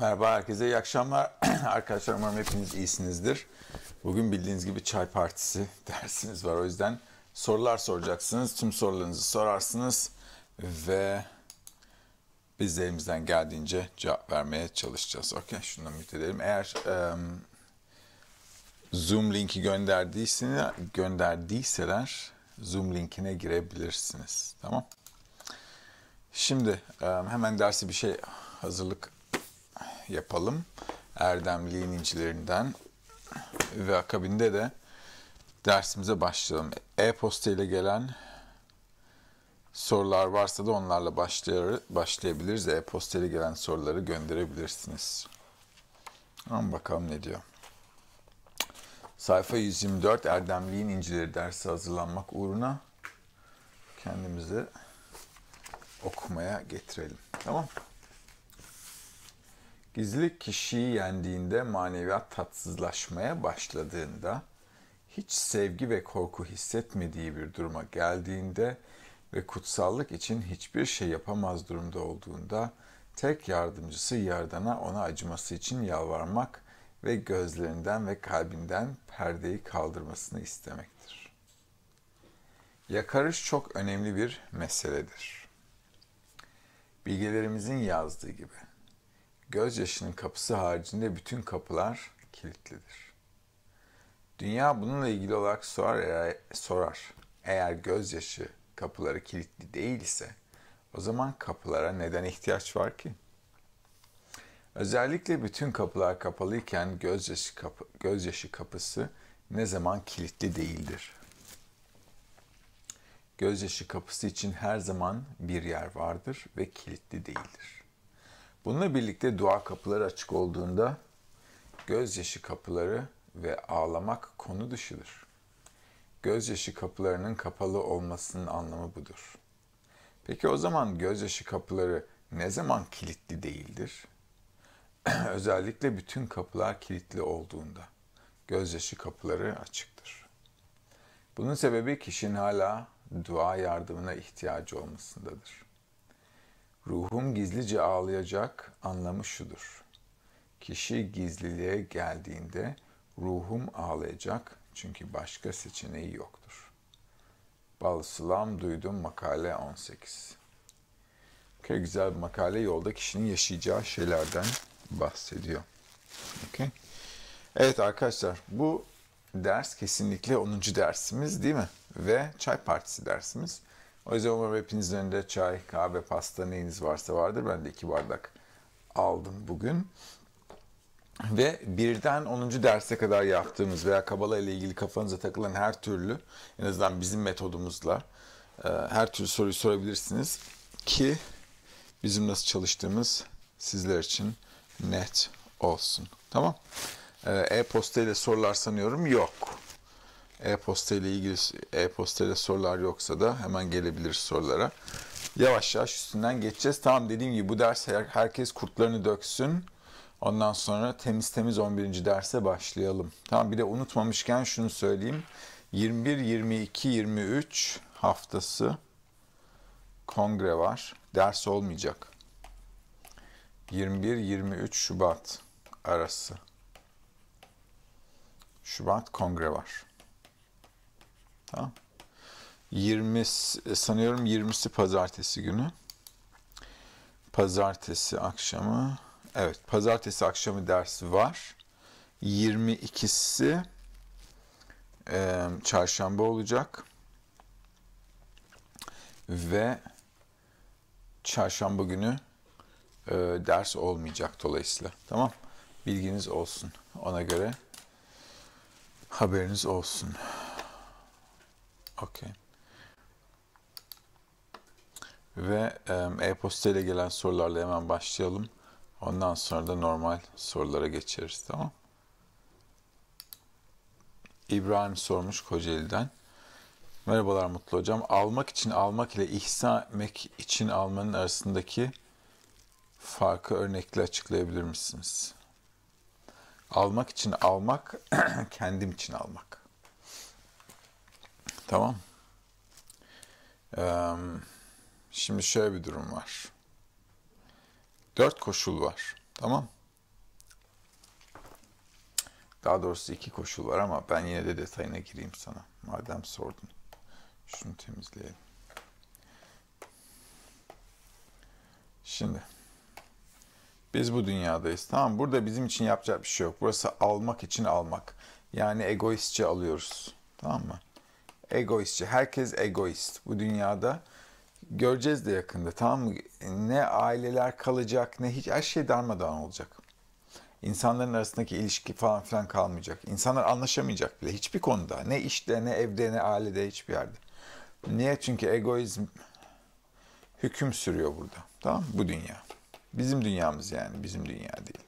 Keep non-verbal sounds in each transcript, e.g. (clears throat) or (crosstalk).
Merhaba herkese, iyi akşamlar. (clears throat) Arkadaşlar umarım hepiniz iyisinizdir. Bugün bildiğiniz gibi çay partisi (laughs) dersiniz var. O yüzden sorular soracaksınız. Tüm sorularınızı sorarsınız ve biz de elimizden geldiğince cevap vermeye çalışacağız. Okey, şunu da edelim. Eğer e, Zoom linki gönderdiyseniz gönderdiyseler Zoom linkine girebilirsiniz. Tamam. Şimdi e, hemen dersi bir şey hazırlık yapalım. Erdemliğin incilerinden ve akabinde de dersimize başlayalım. E-posta ile gelen sorular varsa da onlarla başlayabiliriz. E-posta ile gelen soruları gönderebilirsiniz. Ama bakalım ne diyor. Sayfa 124 Erdemliğin İncileri dersi hazırlanmak uğruna kendimizi okumaya getirelim. Tamam mı? İzli kişiyi yendiğinde maneviyat tatsızlaşmaya başladığında, hiç sevgi ve korku hissetmediği bir duruma geldiğinde ve kutsallık için hiçbir şey yapamaz durumda olduğunda tek yardımcısı yardana ona acıması için yalvarmak ve gözlerinden ve kalbinden perdeyi kaldırmasını istemektir. Yakarış çok önemli bir meseledir. Bilgelerimizin yazdığı gibi Gözyaşının kapısı haricinde bütün kapılar kilitlidir. Dünya bununla ilgili olarak sorar eğer, sorar. eğer gözyaşı kapıları kilitli değilse o zaman kapılara neden ihtiyaç var ki? Özellikle bütün kapılar kapalıyken gözyaşı, kapı, gözyaşı kapısı ne zaman kilitli değildir. Gözyaşı kapısı için her zaman bir yer vardır ve kilitli değildir. Bununla birlikte dua kapıları açık olduğunda gözyaşı kapıları ve ağlamak konu dışıdır. Gözyaşı kapılarının kapalı olmasının anlamı budur. Peki o zaman gözyaşı kapıları ne zaman kilitli değildir? (clears throat) Özellikle bütün kapılar kilitli olduğunda gözyaşı kapıları açıktır. Bunun sebebi kişinin hala dua yardımına ihtiyacı olmasındadır. Ruhum gizlice ağlayacak anlamı şudur. Kişi gizliliğe geldiğinde ruhum ağlayacak çünkü başka seçeneği yoktur. Balsulam duydum makale 18. Okay, güzel bir makale yolda kişinin yaşayacağı şeylerden bahsediyor. Okay. Evet arkadaşlar bu ders kesinlikle 10. dersimiz değil mi? Ve çay partisi dersimiz. O yüzden umarım hepinizin önünde çay, kahve, pasta neyiniz varsa vardır. Ben de iki bardak aldım bugün. Ve birden 10. derse kadar yaptığımız veya kabala ile ilgili kafanıza takılan her türlü en azından bizim metodumuzla e, her türlü soruyu sorabilirsiniz ki bizim nasıl çalıştığımız sizler için net olsun. Tamam. E, e-posta ile sorular sanıyorum yok. E-posta ile ilgili e-posta ile sorular yoksa da hemen gelebilir sorulara. Yavaş yavaş üstünden geçeceğiz. Tamam dediğim gibi bu ders herkes kurtlarını döksün. Ondan sonra temiz temiz 11. derse başlayalım. Tamam bir de unutmamışken şunu söyleyeyim. 21, 22, 23 haftası kongre var. Ders olmayacak. 21-23 Şubat arası. Şubat kongre var. Tamam. 20 e, sanıyorum 20'si pazartesi günü. Pazartesi akşamı. Evet, pazartesi akşamı dersi var. 22'si e, çarşamba olacak. Ve çarşamba günü e, ders olmayacak dolayısıyla. Tamam? Bilginiz olsun. Ona göre haberiniz olsun. Okey. Ve e-posta ile gelen sorularla hemen başlayalım. Ondan sonra da normal sorulara geçeriz tamam İbrahim sormuş Kocaeli'den. Merhabalar Mutlu Hocam. Almak için almak ile ihsan etmek için almanın arasındaki farkı örnekle açıklayabilir misiniz? Almak için almak, (clears throat) kendim için almak. Tamam. şimdi şöyle bir durum var. Dört koşul var. Tamam. Daha doğrusu iki koşul var ama ben yine de detayına gireyim sana. Madem sordun. Şunu temizleyelim. Şimdi biz bu dünyadayız. Tamam burada bizim için yapacak bir şey yok. Burası almak için almak. Yani egoistçe alıyoruz. Tamam mı? egoistçi. Herkes egoist bu dünyada. Göreceğiz de yakında tamam mı? Ne aileler kalacak ne hiç her şey darmadağın olacak. İnsanların arasındaki ilişki falan filan kalmayacak. İnsanlar anlaşamayacak bile hiçbir konuda. Ne işte ne evde ne ailede hiçbir yerde. Niye? Çünkü egoizm hüküm sürüyor burada. Tamam mı? Bu dünya. Bizim dünyamız yani. Bizim dünya değil.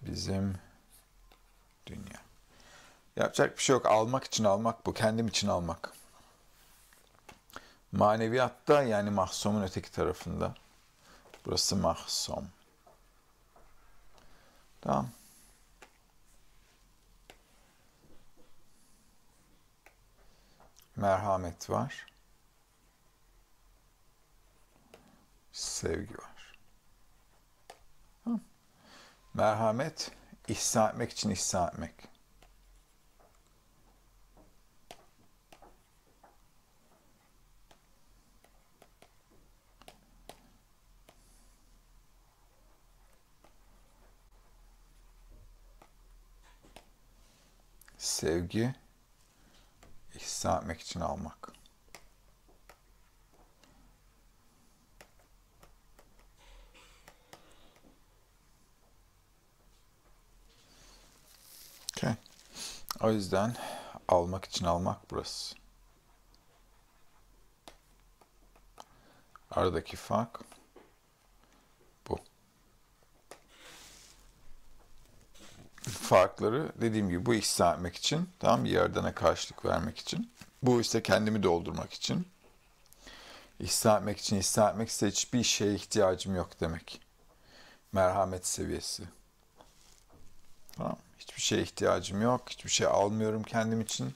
Bizim dünya. Yapacak bir şey yok. Almak için almak bu. Kendim için almak. Maneviyatta yani mahsumun öteki tarafında. Burası mahsum. Tamam. Merhamet var. Sevgi var. Tamam. Merhamet ihsan etmek için ihsan etmek. sevgi ihsa etmek için almak. Okay. O yüzden almak için almak burası. Aradaki fark farkları dediğim gibi bu ikisi vermek için tam bir yerdene karşılık vermek için. Bu işte kendimi doldurmak için. İhsan etmek için ihsan etmek ise hiçbir şeye ihtiyacım yok demek. Merhamet seviyesi. Tamam. Hiçbir şeye ihtiyacım yok. Hiçbir şey almıyorum kendim için.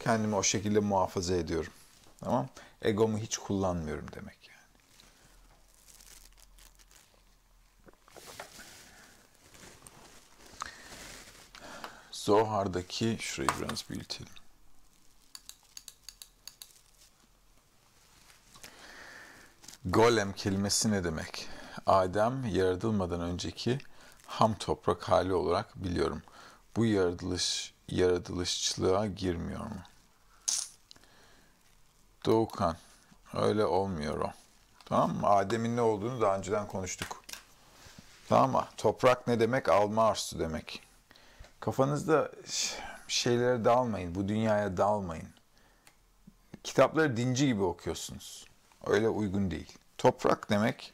Kendimi o şekilde muhafaza ediyorum. Tamam. Egomu hiç kullanmıyorum demek. Zohar'daki şurayı biraz büyütelim. Golem kelimesi ne demek? Adem yaratılmadan önceki ham toprak hali olarak biliyorum. Bu yaratılış yaratılışçılığa girmiyor mu? Doğukan öyle olmuyor o. Tamam mı? Adem'in ne olduğunu daha önceden konuştuk. Tamam mı? Toprak ne demek? Alma arsu demek. Kafanızda şeylere dalmayın, bu dünyaya dalmayın. Kitapları dinci gibi okuyorsunuz. Öyle uygun değil. Toprak demek,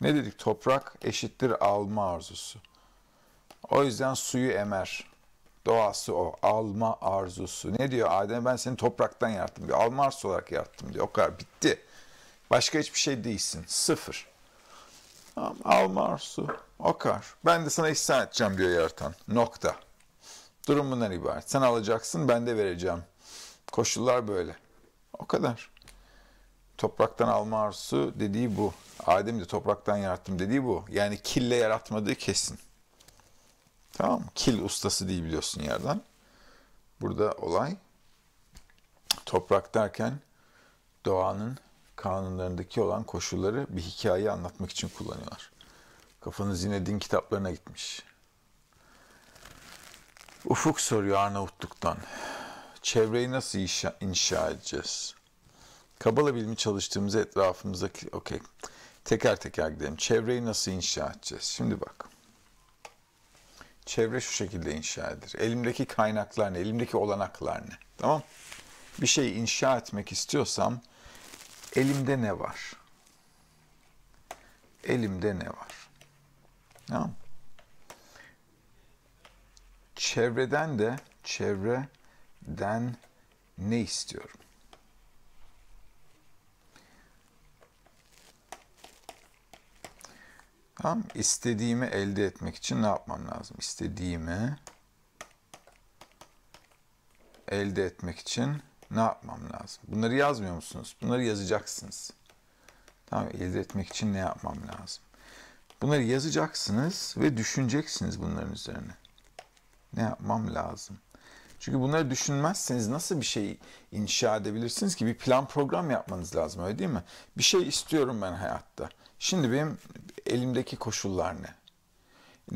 ne dedik? Toprak eşittir alma arzusu. O yüzden suyu emer. Doğası o. Alma arzusu. Ne diyor Adem? Ben seni topraktan yarattım bir Alma arzusu olarak yarattım diyor. O kadar bitti. Başka hiçbir şey değilsin. Sıfır. Tamam, alma arsu, okar. Ben de sana ihsan edeceğim diyor yaratan. Nokta. Durum bundan ibaret. Sen alacaksın, ben de vereceğim. Koşullar böyle. O kadar. Topraktan alma arzusu dediği bu. Adem de topraktan yarattım dediği bu. Yani kille yaratmadığı kesin. Tamam mı? Kil ustası değil biliyorsun yerden. Burada olay toprak derken doğanın kanunlarındaki olan koşulları bir hikayeyi anlatmak için kullanıyorlar. Kafanız yine din kitaplarına gitmiş. Ufuk soruyor Arnavutluk'tan. Çevreyi nasıl inşa, inşa edeceğiz? Kabala bilimi çalıştığımız etrafımızdaki... Okey. Teker teker gidelim. Çevreyi nasıl inşa edeceğiz? Şimdi bak. Çevre şu şekilde inşa edilir. Elimdeki kaynaklar ne? Elimdeki olanaklar ne? Tamam. Bir şey inşa etmek istiyorsam Elimde ne var? Elimde ne var? Tamam. Çevreden de çevreden ne istiyorum? Tamam. İstediğimi elde etmek için ne yapmam lazım? İstediğimi elde etmek için ne yapmam lazım? Bunları yazmıyor musunuz? Bunları yazacaksınız. Tamam, elde etmek için ne yapmam lazım? Bunları yazacaksınız ve düşüneceksiniz bunların üzerine. Ne yapmam lazım? Çünkü bunları düşünmezseniz nasıl bir şey inşa edebilirsiniz ki? Bir plan program yapmanız lazım öyle değil mi? Bir şey istiyorum ben hayatta. Şimdi benim elimdeki koşullar ne?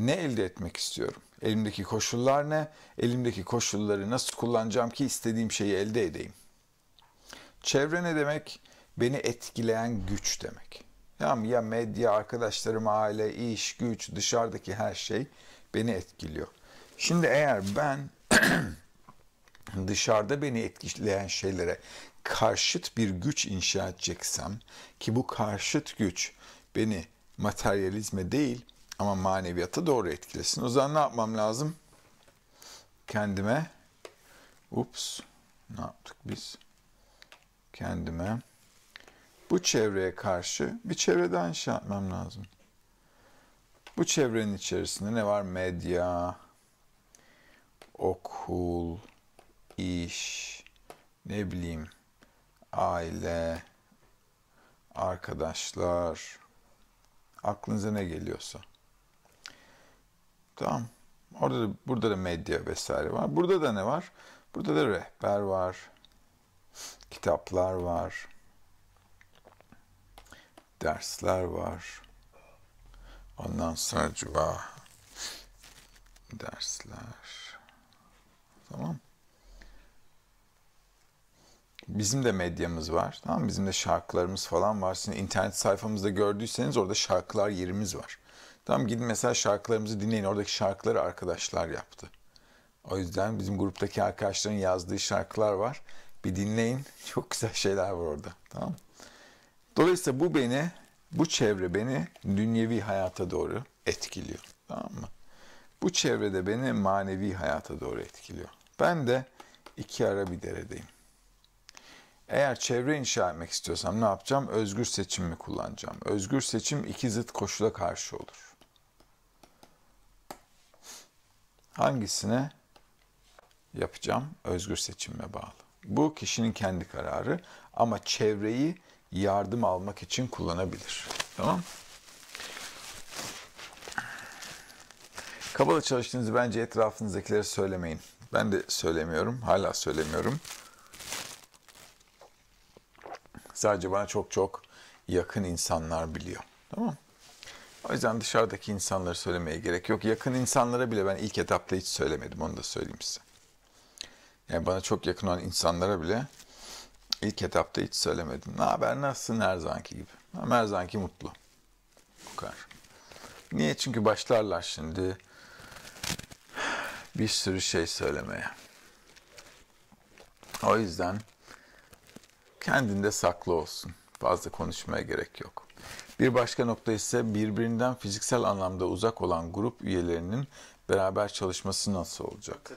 Ne elde etmek istiyorum? Elimdeki koşullar ne? Elimdeki koşulları nasıl kullanacağım ki istediğim şeyi elde edeyim? Çevre ne demek? Beni etkileyen güç demek. Yani ya medya, arkadaşlarım, aile, iş, güç, dışarıdaki her şey beni etkiliyor. Şimdi eğer ben (clears throat) dışarıda beni etkileyen şeylere karşıt bir güç inşa edeceksem ki bu karşıt güç beni materyalizme değil ama maneviyatı doğru etkilesin. O zaman ne yapmam lazım? Kendime ups ne yaptık biz? Kendime bu çevreye karşı bir çevreden şey yapmam lazım. Bu çevrenin içerisinde ne var? Medya, okul, iş, ne bileyim aile, arkadaşlar, aklınıza ne geliyorsa. Tamam. Orada da, burada da medya vesaire var. Burada da ne var? Burada da rehber var. Kitaplar var. Dersler var. Ondan sonra cuma dersler. Tamam. Bizim de medyamız var. Tamam Bizim de şarkılarımız falan var. Sizin internet sayfamızda gördüyseniz orada şarkılar yerimiz var. Tam gidin mesela şarkılarımızı dinleyin. Oradaki şarkıları arkadaşlar yaptı. O yüzden bizim gruptaki arkadaşların yazdığı şarkılar var. Bir dinleyin. (laughs) Çok güzel şeyler var orada. Tamam Dolayısıyla bu beni, bu çevre beni dünyevi hayata doğru etkiliyor. Tamam mı? Bu çevrede beni manevi hayata doğru etkiliyor. Ben de iki ara bir deredeyim. Eğer çevre inşa etmek istiyorsam ne yapacağım? Özgür mi kullanacağım. Özgür seçim iki zıt koşula karşı olur. hangisine yapacağım? Özgür seçimime bağlı. Bu kişinin kendi kararı ama çevreyi yardım almak için kullanabilir. Tamam Kabala çalıştığınızı bence etrafınızdakilere söylemeyin. Ben de söylemiyorum, hala söylemiyorum. Sadece bana çok çok yakın insanlar biliyor. Tamam o yüzden dışarıdaki insanlara söylemeye gerek yok. Yakın insanlara bile ben ilk etapta hiç söylemedim onu da söyleyeyim size. Yani bana çok yakın olan insanlara bile ilk etapta hiç söylemedim. Ne haber nasılsın her zamanki gibi. Ama her zamanki mutlu. Bu kadar. Niye? Çünkü başlarlar şimdi bir sürü şey söylemeye. O yüzden kendinde saklı olsun. Fazla konuşmaya gerek yok. Bir başka nokta ise birbirinden fiziksel anlamda uzak olan grup üyelerinin beraber çalışması nasıl olacak?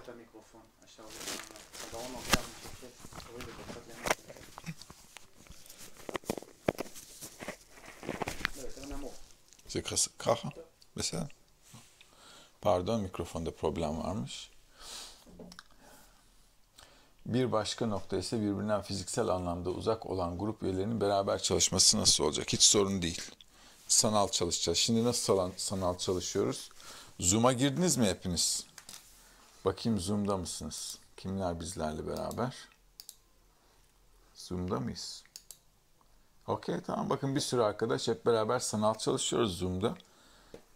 kaha, Mesela, pardon mikrofonda problem varmış. Bir başka nokta ise birbirinden fiziksel anlamda uzak olan grup üyelerinin beraber çalışması nasıl olacak? Hiç sorun değil. Sanal çalışacağız. Şimdi nasıl sanal çalışıyoruz? Zoom'a girdiniz mi hepiniz? Bakayım Zoom'da mısınız? Kimler bizlerle beraber? Zoom'da mıyız? Okey tamam bakın bir sürü arkadaş hep beraber sanal çalışıyoruz Zoom'da.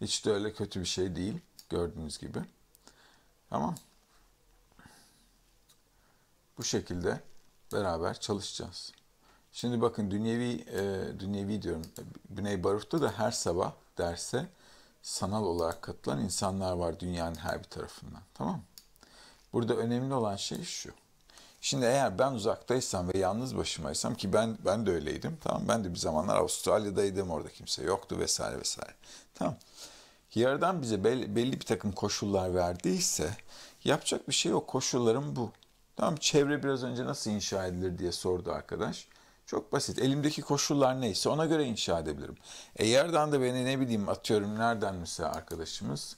Hiç de öyle kötü bir şey değil gördüğünüz gibi. Tamam bu şekilde beraber çalışacağız. Şimdi bakın dünyevi, e, dünyevi diyorum, Güney Barut'ta da her sabah derse sanal olarak katılan insanlar var dünyanın her bir tarafından. Tamam Burada önemli olan şey şu. Şimdi eğer ben uzaktaysam ve yalnız başımaysam ki ben ben de öyleydim. Tamam ben de bir zamanlar Avustralya'daydım orada kimse yoktu vesaire vesaire. Tamam. Yaradan bize belli, belli bir takım koşullar verdiyse yapacak bir şey o koşulların bu. Tamam çevre biraz önce nasıl inşa edilir diye sordu arkadaş. Çok basit. Elimdeki koşullar neyse ona göre inşa edebilirim. E yerden de beni ne bileyim atıyorum nereden mesela arkadaşımız?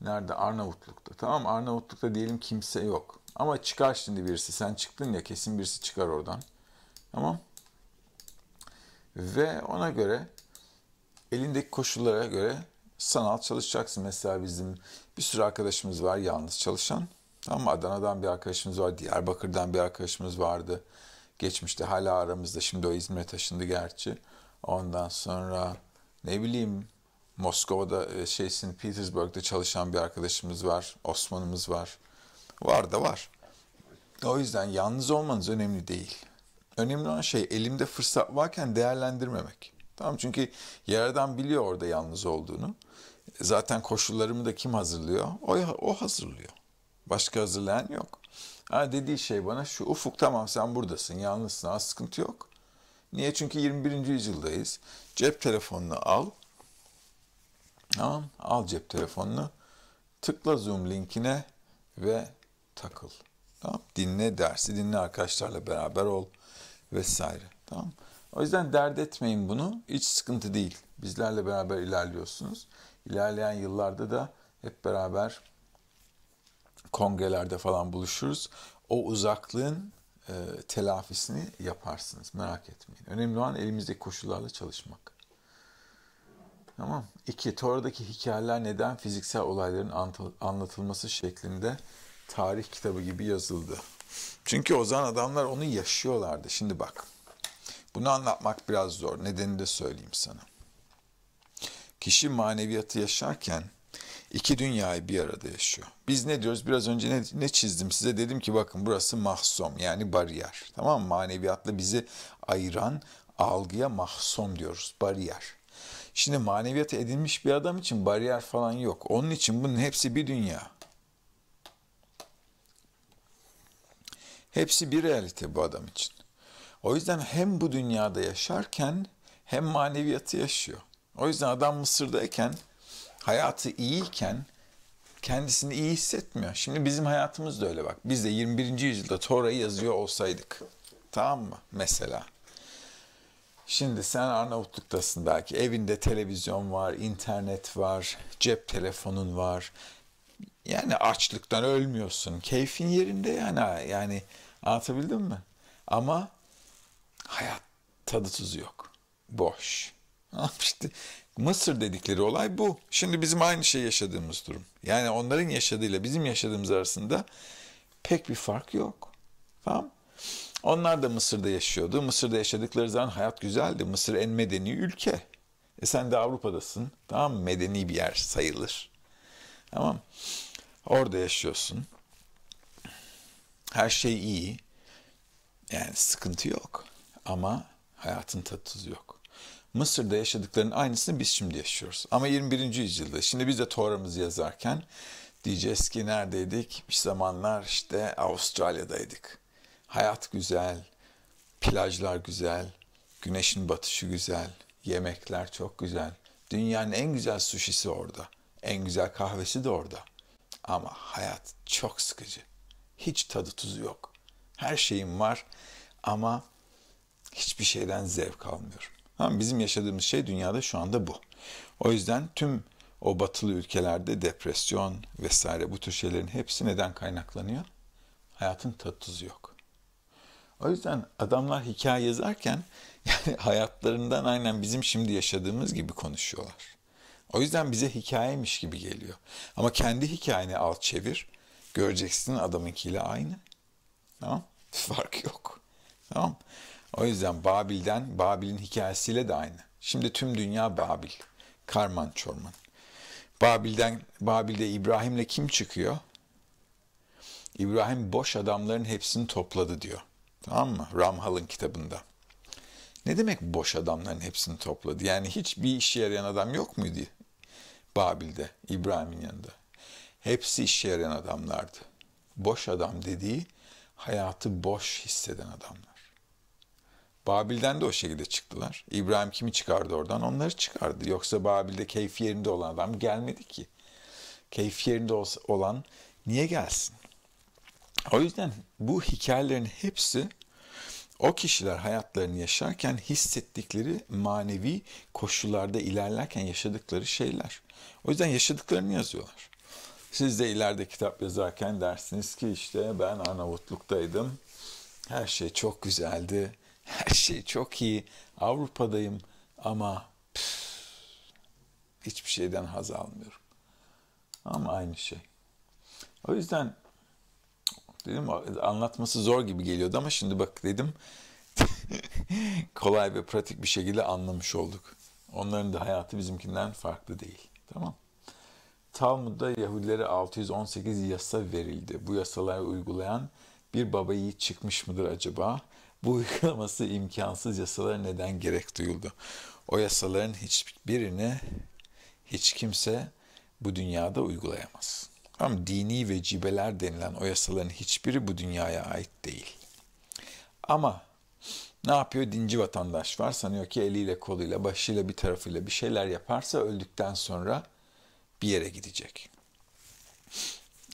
Nerede? Arnavutluk'ta. Tamam Arnavutluk'ta diyelim kimse yok. Ama çıkar şimdi birisi. Sen çıktın ya kesin birisi çıkar oradan. Tamam. Ve ona göre elindeki koşullara göre sanal çalışacaksın. Mesela bizim bir sürü arkadaşımız var yalnız çalışan. Tamam Adana'dan bir arkadaşımız var, Diyarbakır'dan bir arkadaşımız vardı. Geçmişte hala aramızda, şimdi o İzmir'e taşındı gerçi. Ondan sonra ne bileyim Moskova'da e, şey St. Petersburg'da çalışan bir arkadaşımız var, Osman'ımız var. Var da var. O yüzden yalnız olmanız önemli değil. Önemli olan şey elimde fırsat varken değerlendirmemek. Tamam çünkü yerden biliyor orada yalnız olduğunu. Zaten koşullarımı da kim hazırlıyor? O, o hazırlıyor. Başka hazırlayan yok. Ha dediği şey bana şu ufuk tamam sen buradasın yalnızsın az sıkıntı yok. Niye? Çünkü 21. yüzyıldayız. Cep telefonunu al. Tamam al cep telefonunu. Tıkla Zoom linkine ve takıl. Tamam dinle dersi dinle arkadaşlarla beraber ol vesaire. Tamam O yüzden dert etmeyin bunu. Hiç sıkıntı değil. Bizlerle beraber ilerliyorsunuz. İlerleyen yıllarda da hep beraber kongrelerde falan buluşuruz. O uzaklığın e, telafisini yaparsınız. Merak etmeyin. Önemli olan elimizdeki koşullarla çalışmak. Tamam. İki, Tora'daki hikayeler neden fiziksel olayların anlatılması şeklinde tarih kitabı gibi yazıldı? Çünkü o zaman adamlar onu yaşıyorlardı. Şimdi bak. Bunu anlatmak biraz zor. Nedenini de söyleyeyim sana. Kişi maneviyatı yaşarken iki dünyayı bir arada yaşıyor. Biz ne diyoruz? Biraz önce ne, ne çizdim size? Dedim ki bakın burası mahsom yani bariyer. Tamam mı? Maneviyatla bizi ayıran algıya mahsom diyoruz. Bariyer. Şimdi maneviyata edinmiş bir adam için bariyer falan yok. Onun için bunun hepsi bir dünya. Hepsi bir realite bu adam için. O yüzden hem bu dünyada yaşarken hem maneviyatı yaşıyor. O yüzden adam Mısır'dayken hayatı iyiyken kendisini iyi hissetmiyor. Şimdi bizim hayatımız da öyle bak. Biz de 21. yüzyılda Tora'yı yazıyor olsaydık. Tamam mı? Mesela. Şimdi sen Arnavutluk'tasın belki. Evinde televizyon var, internet var, cep telefonun var. Yani açlıktan ölmüyorsun. Keyfin yerinde yani. Yani anlatabildim mi? Ama hayat tadı tuzu yok. Boş. İşte. (laughs) Mısır dedikleri olay bu. Şimdi bizim aynı şey yaşadığımız durum. Yani onların yaşadığıyla bizim yaşadığımız arasında pek bir fark yok. Tamam? Onlar da Mısır'da yaşıyordu. Mısır'da yaşadıkları zaman hayat güzeldi. Mısır en medeni ülke. E sen de Avrupa'dasın. Tamam mı? Medeni bir yer sayılır. Tamam Orada yaşıyorsun. Her şey iyi. Yani sıkıntı yok. Ama hayatın tadı yok. Mısır'da yaşadıklarının aynısını biz şimdi yaşıyoruz. Ama 21. yüzyılda. Şimdi biz de Tora'mızı yazarken diyeceğiz ki neredeydik? Bir zamanlar işte Avustralya'daydık. Hayat güzel, plajlar güzel, güneşin batışı güzel, yemekler çok güzel. Dünyanın en güzel suşisi orada. En güzel kahvesi de orada. Ama hayat çok sıkıcı. Hiç tadı tuzu yok. Her şeyim var ama hiçbir şeyden zevk almıyorum. Ama bizim yaşadığımız şey dünyada şu anda bu. O yüzden tüm o batılı ülkelerde depresyon vesaire bu tür şeylerin hepsi neden kaynaklanıyor? Hayatın tat tuzu yok. O yüzden adamlar hikaye yazarken (laughs) yani hayatlarından aynen bizim şimdi yaşadığımız gibi konuşuyorlar. O yüzden bize hikayemiş gibi geliyor. Ama kendi hikayeni al çevir. Göreceksin adamınkiyle aynı. Tamam? (laughs) Fark yok. Tamam? O yüzden Babil'den, Babil'in hikayesiyle de aynı. Şimdi tüm dünya Babil. Karman çorman. Babil'den, Babil'de İbrahim'le kim çıkıyor? İbrahim boş adamların hepsini topladı diyor. Tamam mı? Ramhal'ın kitabında. Ne demek boş adamların hepsini topladı? Yani hiçbir işe yarayan adam yok muydu Babil'de, İbrahim'in yanında? Hepsi işe yarayan adamlardı. Boş adam dediği hayatı boş hisseden adamlar. Babil'den de o şekilde çıktılar. İbrahim kimi çıkardı oradan? Onları çıkardı. Yoksa Babil'de keyif yerinde olan adam gelmedi ki. Keyif yerinde olan niye gelsin? O yüzden bu hikayelerin hepsi o kişiler hayatlarını yaşarken hissettikleri manevi koşullarda ilerlerken yaşadıkları şeyler. O yüzden yaşadıklarını yazıyorlar. Siz de ileride kitap yazarken dersiniz ki işte ben Arnavutluk'taydım. Her şey çok güzeldi her şey çok iyi, Avrupa'dayım ama püf, hiçbir şeyden haz almıyorum. Ama aynı şey. O yüzden dedim anlatması zor gibi geliyordu ama şimdi bak dedim (laughs) kolay ve pratik bir şekilde anlamış olduk. Onların da hayatı bizimkinden farklı değil. Tamam. Talmud'da Yahudilere 618 yasa verildi. Bu yasaları uygulayan bir baba yiğit çıkmış mıdır acaba? bu uygulaması imkansız yasalara neden gerek duyuldu? O yasaların hiçbirini hiç kimse bu dünyada uygulayamaz. Ama dini vecibeler denilen o yasaların hiçbiri bu dünyaya ait değil. Ama ne yapıyor? Dinci vatandaş var. Sanıyor ki eliyle, koluyla, başıyla, bir tarafıyla bir şeyler yaparsa öldükten sonra bir yere gidecek.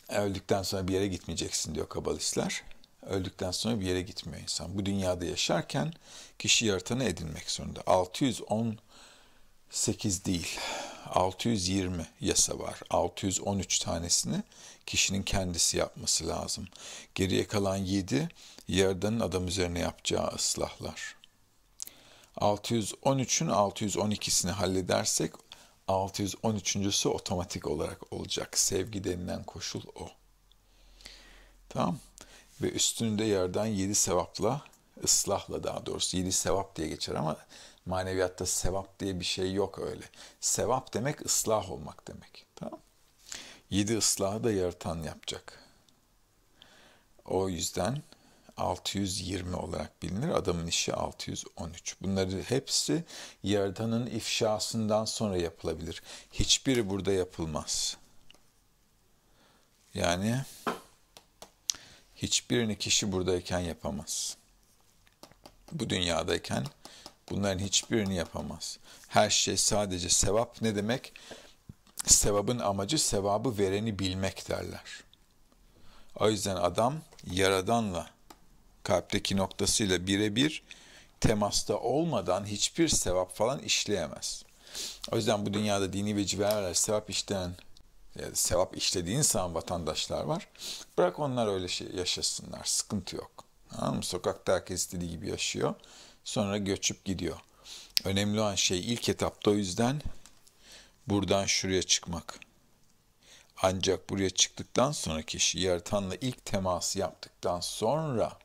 E, öldükten sonra bir yere gitmeyeceksin diyor kabalistler. Öldükten sonra bir yere gitmiyor insan. Bu dünyada yaşarken kişi yaratanı edinmek zorunda. 618 değil, 620 yasa var. 613 tanesini kişinin kendisi yapması lazım. Geriye kalan 7 yaradanın adam üzerine yapacağı ıslahlar. 613'ün 612'sini halledersek 613.sü otomatik olarak olacak. Sevgi denilen koşul o. Tamam ve üstünde yerden yedi sevapla ıslahla daha doğrusu yedi sevap diye geçer ama maneviyatta sevap diye bir şey yok öyle. Sevap demek ıslah olmak demek. Tamam? Yedi ıslahı da yaratan yapacak. O yüzden 620 olarak bilinir. Adamın işi 613. Bunları hepsi yaratanın ifşasından sonra yapılabilir. Hiçbiri burada yapılmaz. Yani hiçbirini kişi buradayken yapamaz. Bu dünyadayken bunların hiçbirini yapamaz. Her şey sadece sevap ne demek? Sevabın amacı sevabı vereni bilmek derler. O yüzden adam yaradanla kalpteki noktasıyla birebir temasta olmadan hiçbir sevap falan işleyemez. O yüzden bu dünyada dini vecibelerle sevap işleyen e, sevap işlediğin zaman vatandaşlar var. Bırak onlar öyle şey yaşasınlar. Sıkıntı yok. Anladın mı? Sokakta herkes istediği gibi yaşıyor. Sonra göçüp gidiyor. Önemli olan şey ilk etapta o yüzden buradan şuraya çıkmak. Ancak buraya çıktıktan sonra kişi yaratanla ilk teması yaptıktan sonra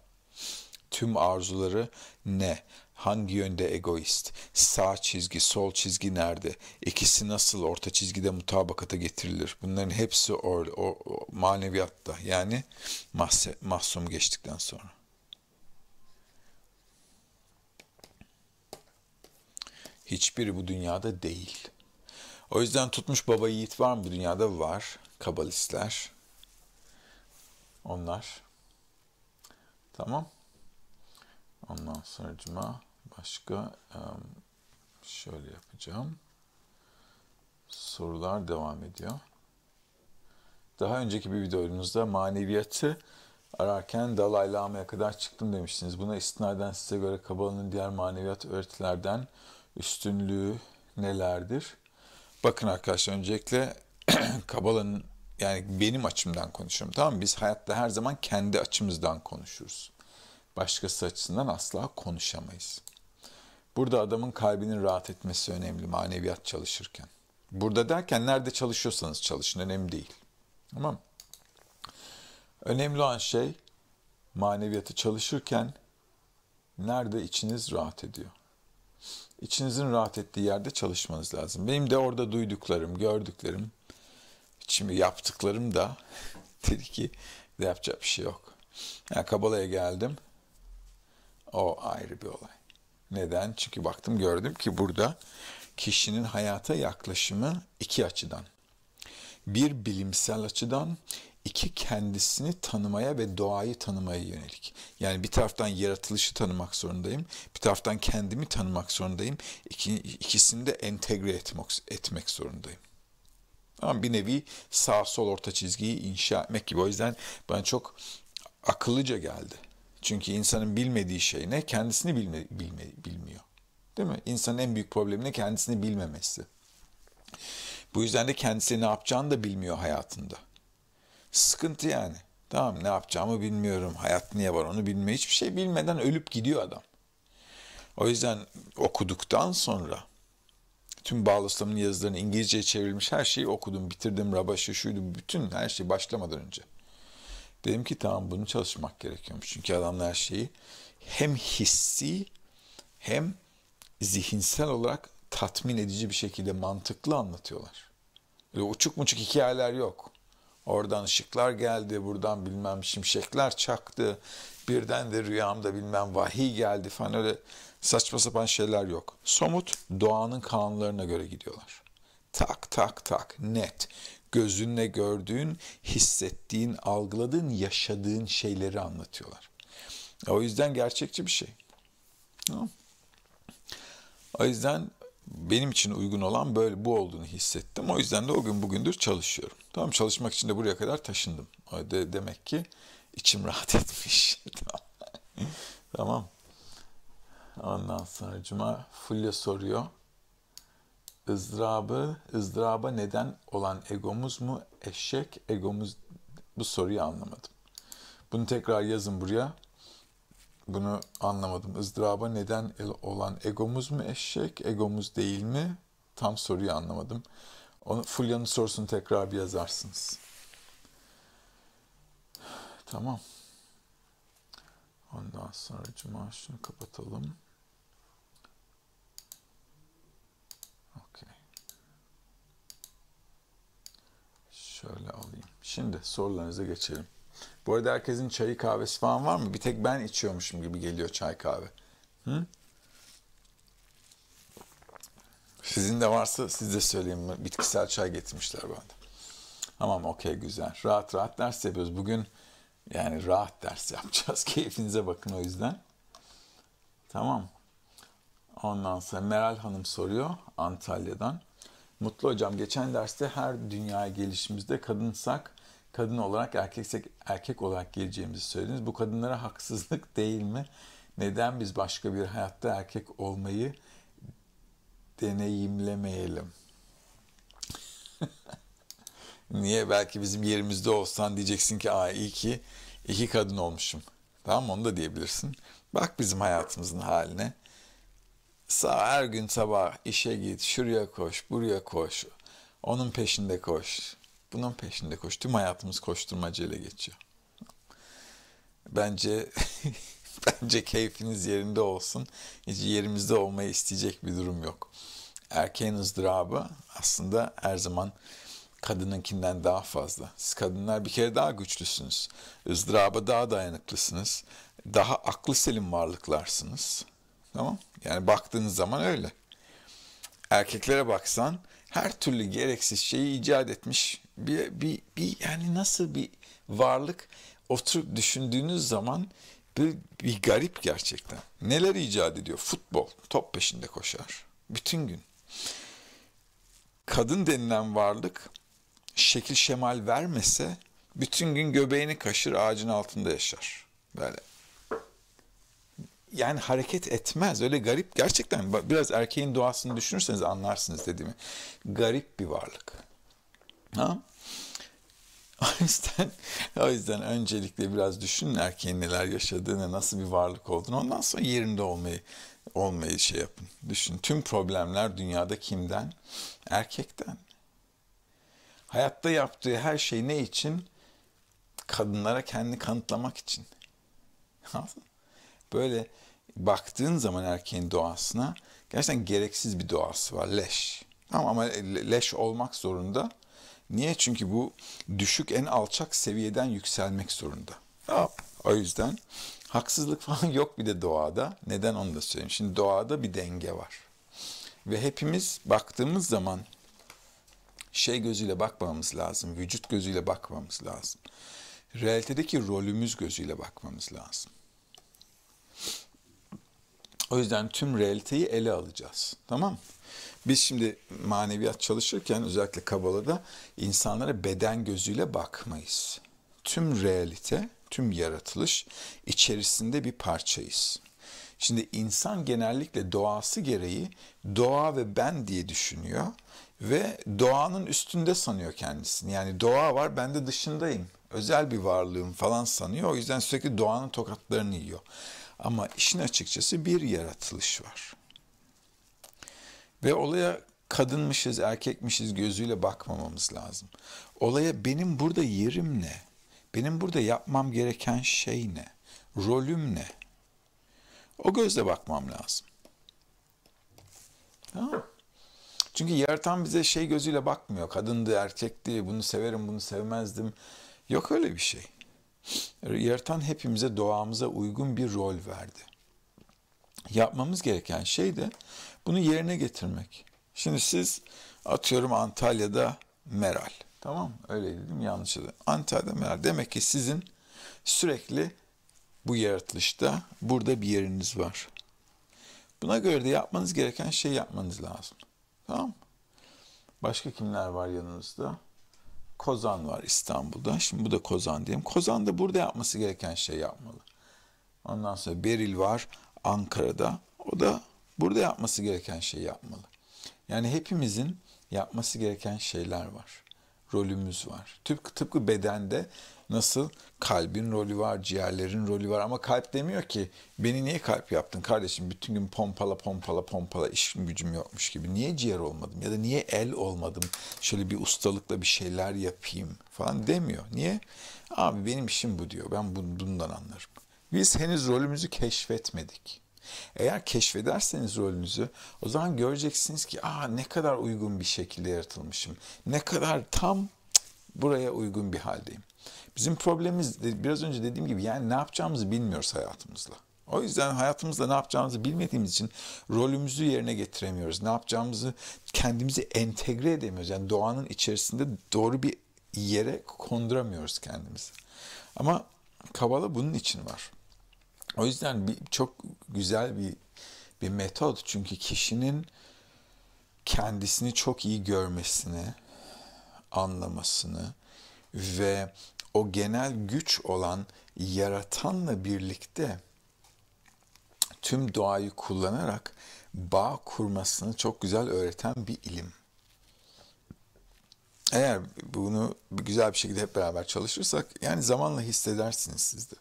tüm arzuları ne? hangi yönde egoist, sağ çizgi, sol çizgi nerede, İkisi nasıl orta çizgide mutabakata getirilir. Bunların hepsi or, or, or maneviyatta yani mahse, mahsum geçtikten sonra. Hiçbiri bu dünyada değil. O yüzden tutmuş baba yiğit var mı dünyada? Var. Kabalistler. Onlar. Tamam. Ondan sonra cuma. Başka şöyle yapacağım. Sorular devam ediyor. Daha önceki bir videonuzda maneviyatı ararken Dalai Lama'ya kadar çıktım demiştiniz. Buna istinaden size göre Kabala'nın diğer maneviyat öğretilerden üstünlüğü nelerdir? Bakın arkadaşlar öncelikle (clears throat) Kabala'nın yani benim açımdan konuşuyorum tamam mı? Biz hayatta her zaman kendi açımızdan konuşuruz. Başkası açısından asla konuşamayız. Burada adamın kalbinin rahat etmesi önemli maneviyat çalışırken. Burada derken nerede çalışıyorsanız çalışın önemli değil. Tamam Önemli olan şey maneviyatı çalışırken nerede içiniz rahat ediyor. İçinizin rahat ettiği yerde çalışmanız lazım. Benim de orada duyduklarım, gördüklerim, şimdi yaptıklarım da (laughs) dedi ki de yapacak bir şey yok. Yani Kabala'ya geldim. O ayrı bir olay. Neden? Çünkü baktım gördüm ki burada kişinin hayata yaklaşımı iki açıdan. Bir bilimsel açıdan, iki kendisini tanımaya ve doğayı tanımaya yönelik. Yani bir taraftan yaratılışı tanımak zorundayım, bir taraftan kendimi tanımak zorundayım. İki, ikisini de entegre etmek, etmek zorundayım. Ama bir nevi sağ sol orta çizgiyi inşa etmek gibi. O yüzden bana çok akıllıca geldi. Çünkü insanın bilmediği şey ne? Kendisini bilme, bilme, bilmiyor. Değil mi? İnsanın en büyük problemi ne? Kendisini bilmemesi. Bu yüzden de kendisi ne yapacağını da bilmiyor hayatında. Sıkıntı yani. Tamam ne yapacağımı bilmiyorum. Hayat niye var onu bilmiyor. Hiçbir şey bilmeden ölüp gidiyor adam. O yüzden okuduktan sonra tüm Bağlaslam'ın yazılarını İngilizceye çevrilmiş her şeyi okudum, bitirdim, rabaşı şuydu, bütün her şey başlamadan önce. Dedim ki tamam bunu çalışmak gerekiyormuş. Çünkü adamlar şeyi hem hissi hem zihinsel olarak tatmin edici bir şekilde mantıklı anlatıyorlar. Öyle uçuk muçuk hikayeler yok. Oradan ışıklar geldi, buradan bilmem şimşekler çaktı, birden de rüyamda bilmem vahiy geldi falan öyle saçma sapan şeyler yok. Somut doğanın kanunlarına göre gidiyorlar. Tak tak tak net gözünle gördüğün, hissettiğin, algıladığın, yaşadığın şeyleri anlatıyorlar. O yüzden gerçekçi bir şey. O yüzden benim için uygun olan böyle bu olduğunu hissettim. O yüzden de o gün bugündür çalışıyorum. Tamam çalışmak için de buraya kadar taşındım. De, demek ki içim rahat (laughs) etmiş. tamam. Ondan sonra Cuma Fulya soruyor ızdırabı, ızdıraba neden olan egomuz mu, eşek egomuz bu soruyu anlamadım. Bunu tekrar yazın buraya. Bunu anlamadım. Izdıraba neden olan egomuz mu eşek, egomuz değil mi? Tam soruyu anlamadım. Onu Fulya'nın sorusunu tekrar bir yazarsınız. Tamam. Ondan sonra cuma şunu kapatalım. Şöyle alayım. Şimdi sorularınıza geçelim. Bu arada herkesin çayı kahvesi falan var mı? Bir tek ben içiyormuşum gibi geliyor çay kahve. Hı? Sizin de varsa siz de söyleyeyim mi? Bitkisel çay getirmişler bana. Tamam okey güzel. Rahat rahat ders yapıyoruz. Bugün yani rahat ders (laughs) yapacağız. Keyfinize bakın o yüzden. Tamam. Ondan sonra Meral Hanım soruyor Antalya'dan. Mutlu hocam geçen derste her dünyaya gelişimizde kadınsak kadın olarak erkeksek erkek olarak geleceğimizi söylediniz. Bu kadınlara haksızlık (laughs) değil mi? Neden biz başka bir hayatta erkek olmayı deneyimlemeyelim? (laughs) Niye? Belki bizim yerimizde olsan diyeceksin ki aa iyi ki iki kadın olmuşum. Tamam onu da diyebilirsin. Bak bizim hayatımızın haline. Sağ her gün sabah işe git, şuraya koş, buraya koş. Onun peşinde koş. Bunun peşinde koş. Tüm hayatımız koşturmacayla geçiyor. Bence (laughs) bence keyfiniz yerinde olsun. Hiç yerimizde olmayı isteyecek bir durum yok. Erkeğin ızdırabı aslında her zaman kadınınkinden daha fazla. Siz kadınlar bir kere daha güçlüsünüz. ızdıraba daha dayanıklısınız. Daha aklı selim varlıklarsınız. Tamam? Yani baktığınız zaman öyle. Erkeklere baksan her türlü gereksiz şeyi icat etmiş bir, bir, bir yani nasıl bir varlık oturup düşündüğünüz zaman bir, bir garip gerçekten. Neler icat ediyor? Futbol, top peşinde koşar. Bütün gün. Kadın denilen varlık şekil şemal vermese bütün gün göbeğini kaşır ağacın altında yaşar. Böyle yani hareket etmez. Öyle garip gerçekten biraz erkeğin doğasını düşünürseniz anlarsınız dediğimi. Garip bir varlık. Ha? (laughs) O yüzden, o yüzden öncelikle biraz düşünün erkeğin neler yaşadığını, nasıl bir varlık olduğunu. Ondan sonra yerinde olmayı olmayı şey yapın. Düşün. Tüm problemler dünyada kimden? Erkekten. Hayatta yaptığı her şey ne için? Kadınlara kendini kanıtlamak için. (laughs) Böyle baktığın zaman erkeğin doğasına gerçekten gereksiz bir doğası var. Leş. Tamam ama leş olmak zorunda. Niye? Çünkü bu düşük en alçak seviyeden yükselmek zorunda. Tamam. O yüzden haksızlık (laughs) falan yok bir de doğada. Neden onu da söyleyeyim. Şimdi doğada bir denge var. Ve hepimiz baktığımız zaman şey gözüyle bakmamız lazım. Vücut gözüyle bakmamız lazım. Realitedeki rolümüz gözüyle bakmamız lazım. O yüzden tüm realiteyi ele alacağız. Tamam mı? Biz şimdi maneviyat çalışırken özellikle Kabala'da insanlara beden gözüyle bakmayız. Tüm realite, tüm yaratılış içerisinde bir parçayız. Şimdi insan genellikle doğası gereği doğa ve ben diye düşünüyor ve doğanın üstünde sanıyor kendisini. Yani doğa var ben de dışındayım. Özel bir varlığım falan sanıyor. O yüzden sürekli doğanın tokatlarını yiyor. Ama işin açıkçası bir yaratılış var. Ve olaya kadınmışız, erkekmişiz gözüyle bakmamamız lazım. Olaya benim burada yerim ne? Benim burada yapmam gereken şey ne? Rolüm ne? O gözle bakmam lazım. Tamam Çünkü yaratan bize şey gözüyle bakmıyor. Kadındı, erkekti, bunu severim, bunu sevmezdim. Yok öyle bir şey yaratan hepimize doğamıza uygun bir rol verdi. Yapmamız gereken şey de bunu yerine getirmek. Şimdi siz atıyorum Antalya'da Meral. Tamam Öyle dedim yanlış dedim. Antalya'da Meral. Demek ki sizin sürekli bu yaratılışta burada bir yeriniz var. Buna göre de yapmanız gereken şey yapmanız lazım. Tamam Başka kimler var yanınızda? Kozan var İstanbul'da. Şimdi bu da Kozan diyeyim. Kozan da burada yapması gereken şey yapmalı. Ondan sonra Beril var Ankara'da. O da burada yapması gereken şey yapmalı. Yani hepimizin yapması gereken şeyler var. Rolümüz var. Tıpkı, tıpkı bedende Nasıl? Kalbin rolü var, ciğerlerin rolü var ama kalp demiyor ki beni niye kalp yaptın kardeşim? Bütün gün pompala pompala pompala işim gücüm yokmuş gibi. Niye ciğer olmadım ya da niye el olmadım? Şöyle bir ustalıkla bir şeyler yapayım falan demiyor. Niye? Abi benim işim bu diyor. Ben bundan anlarım. Biz henüz rolümüzü keşfetmedik. Eğer keşfederseniz rolünüzü o zaman göreceksiniz ki aa ne kadar uygun bir şekilde yaratılmışım. Ne kadar tam buraya uygun bir haldeyim. Bizim problemimiz biraz önce dediğim gibi yani ne yapacağımızı bilmiyoruz hayatımızla. O yüzden hayatımızda ne yapacağımızı bilmediğimiz için rolümüzü yerine getiremiyoruz. Ne yapacağımızı kendimizi entegre edemiyoruz. Yani doğanın içerisinde doğru bir yere konduramıyoruz kendimizi. Ama Kabala bunun için var. O yüzden bir, çok güzel bir bir metod çünkü kişinin kendisini çok iyi görmesini, anlamasını ve o genel güç olan yaratanla birlikte tüm doğayı kullanarak bağ kurmasını çok güzel öğreten bir ilim. Eğer bunu güzel bir şekilde hep beraber çalışırsak yani zamanla hissedersiniz siz de.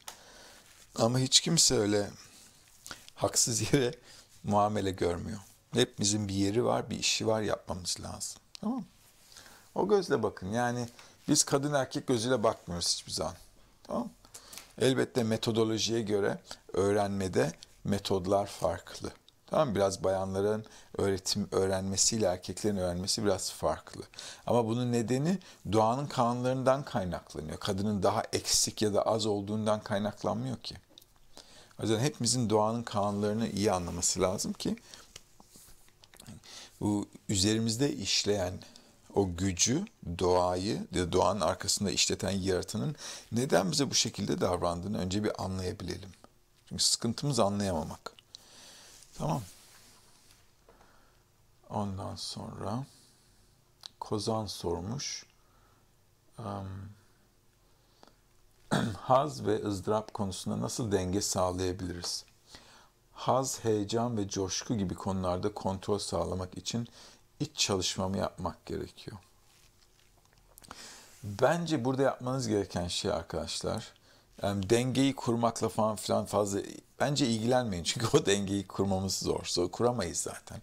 Ama hiç kimse öyle haksız yere muamele görmüyor. Hepimizin bir yeri var, bir işi var yapmamız lazım. Tamam mı? O gözle bakın yani biz kadın erkek gözüyle bakmıyoruz hiçbir zaman. Tamam Elbette metodolojiye göre öğrenmede metodlar farklı. Tamam Biraz bayanların öğretim öğrenmesiyle erkeklerin öğrenmesi biraz farklı. Ama bunun nedeni doğanın kanunlarından kaynaklanıyor. Kadının daha eksik ya da az olduğundan kaynaklanmıyor ki. O yüzden hepimizin doğanın kanunlarını iyi anlaması lazım ki bu üzerimizde işleyen o gücü, doğayı ve doğanın arkasında işleten yaratının neden bize bu şekilde davrandığını önce bir anlayabilelim. Çünkü sıkıntımız anlayamamak. Tamam. Ondan sonra Kozan sormuş. (clears throat) haz ve ızdırap konusunda nasıl denge sağlayabiliriz? Haz, heyecan ve coşku gibi konularda kontrol sağlamak için iç çalışmamı yapmak gerekiyor. Bence burada yapmanız gereken şey arkadaşlar yani dengeyi kurmakla falan filan fazla bence ilgilenmeyin (laughs) çünkü o dengeyi kurmamız zor. So, kuramayız zaten.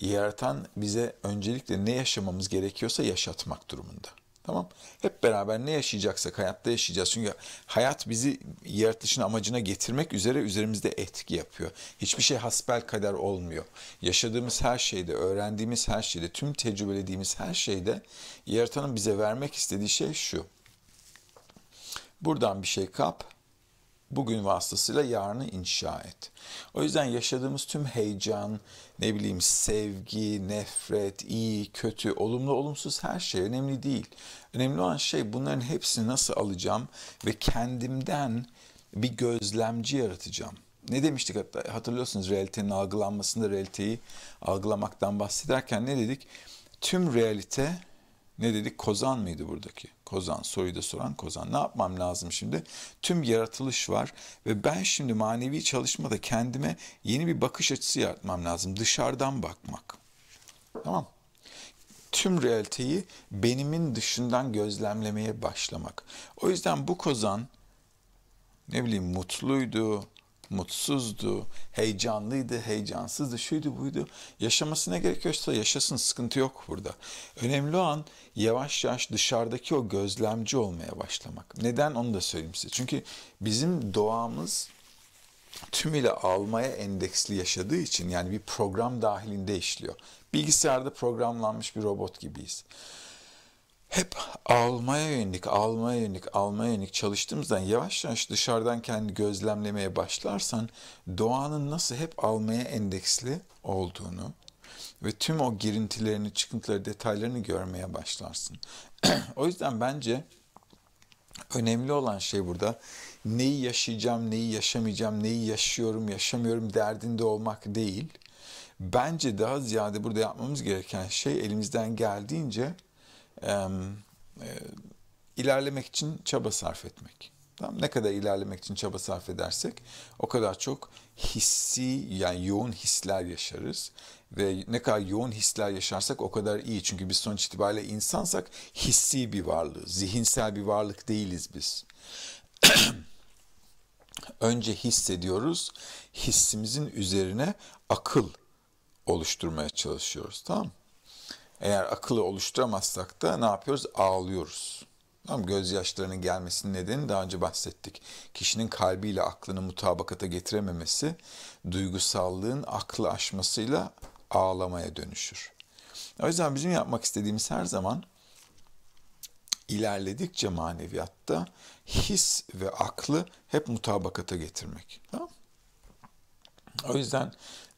Yaratan bize öncelikle ne yaşamamız gerekiyorsa yaşatmak durumunda. Tamam. Hep beraber ne yaşayacaksak hayatta yaşayacağız. Çünkü hayat bizi yaratılışın amacına getirmek üzere üzerimizde etki yapıyor. Hiçbir şey hasbel kader olmuyor. Yaşadığımız her şeyde, öğrendiğimiz her şeyde, tüm tecrübelediğimiz her şeyde yaratanın bize vermek istediği şey şu. Buradan bir şey kap, bugün vasıtasıyla yarını inşa et. O yüzden yaşadığımız tüm heyecan, ne bileyim sevgi, nefret, iyi, kötü, olumlu, olumsuz her şey önemli değil. Önemli olan şey bunların hepsini nasıl alacağım ve kendimden bir gözlemci yaratacağım. Ne demiştik hatta hatırlıyorsunuz realitenin algılanmasında realiteyi algılamaktan bahsederken ne dedik? Tüm realite ne dedik? Kozan mıydı buradaki? Kozan soruyu da soran Kozan. Ne yapmam lazım şimdi? Tüm yaratılış var ve ben şimdi manevi çalışmada kendime yeni bir bakış açısı yaratmam lazım. Dışarıdan bakmak. Tamam tüm realiteyi benimin dışından gözlemlemeye başlamak. O yüzden bu kozan ne bileyim mutluydu, mutsuzdu, heyecanlıydı, heyecansızdı, şuydu buydu. Yaşamasına gerekiyorsa yaşasın, sıkıntı yok burada. Önemli olan yavaş yavaş dışarıdaki o gözlemci olmaya başlamak. Neden onu da söyleyeyim size. Çünkü bizim doğamız tümüyle almaya endeksli yaşadığı için yani bir program dahilinde işliyor. Bilgisayarda programlanmış bir robot gibiyiz hep almaya yönelik, almaya yönelik, almaya yönelik çalıştığımızdan yavaş yavaş dışarıdan kendi gözlemlemeye başlarsan doğanın nasıl hep almaya endeksli olduğunu ve tüm o girintilerini, çıkıntıları, detaylarını görmeye başlarsın. (clears throat) o yüzden bence önemli olan şey burada neyi yaşayacağım, neyi yaşamayacağım, neyi yaşıyorum, yaşamıyorum derdinde olmak değil. Bence daha ziyade burada yapmamız gereken şey elimizden geldiğince e, ilerlemek için çaba sarf etmek. Tamam, ne kadar ilerlemek için çaba sarf edersek o kadar çok hissi yani yoğun hisler yaşarız. Ve ne kadar yoğun hisler yaşarsak o kadar iyi. Çünkü biz sonuç itibariyle insansak hissi bir varlığız. Zihinsel bir varlık değiliz biz. (clears throat) Önce hissediyoruz. Hissimizin üzerine akıl oluşturmaya çalışıyoruz. Tamam mı? Eğer akıllı oluşturamazsak da ne yapıyoruz? Ağlıyoruz. Tamam, gözyaşlarının gelmesinin nedeni daha önce bahsettik. Kişinin kalbiyle aklını mutabakata getirememesi, duygusallığın aklı aşmasıyla ağlamaya dönüşür. O yüzden bizim yapmak istediğimiz her zaman ilerledikçe maneviyatta his ve aklı hep mutabakata getirmek. Tamam? O yüzden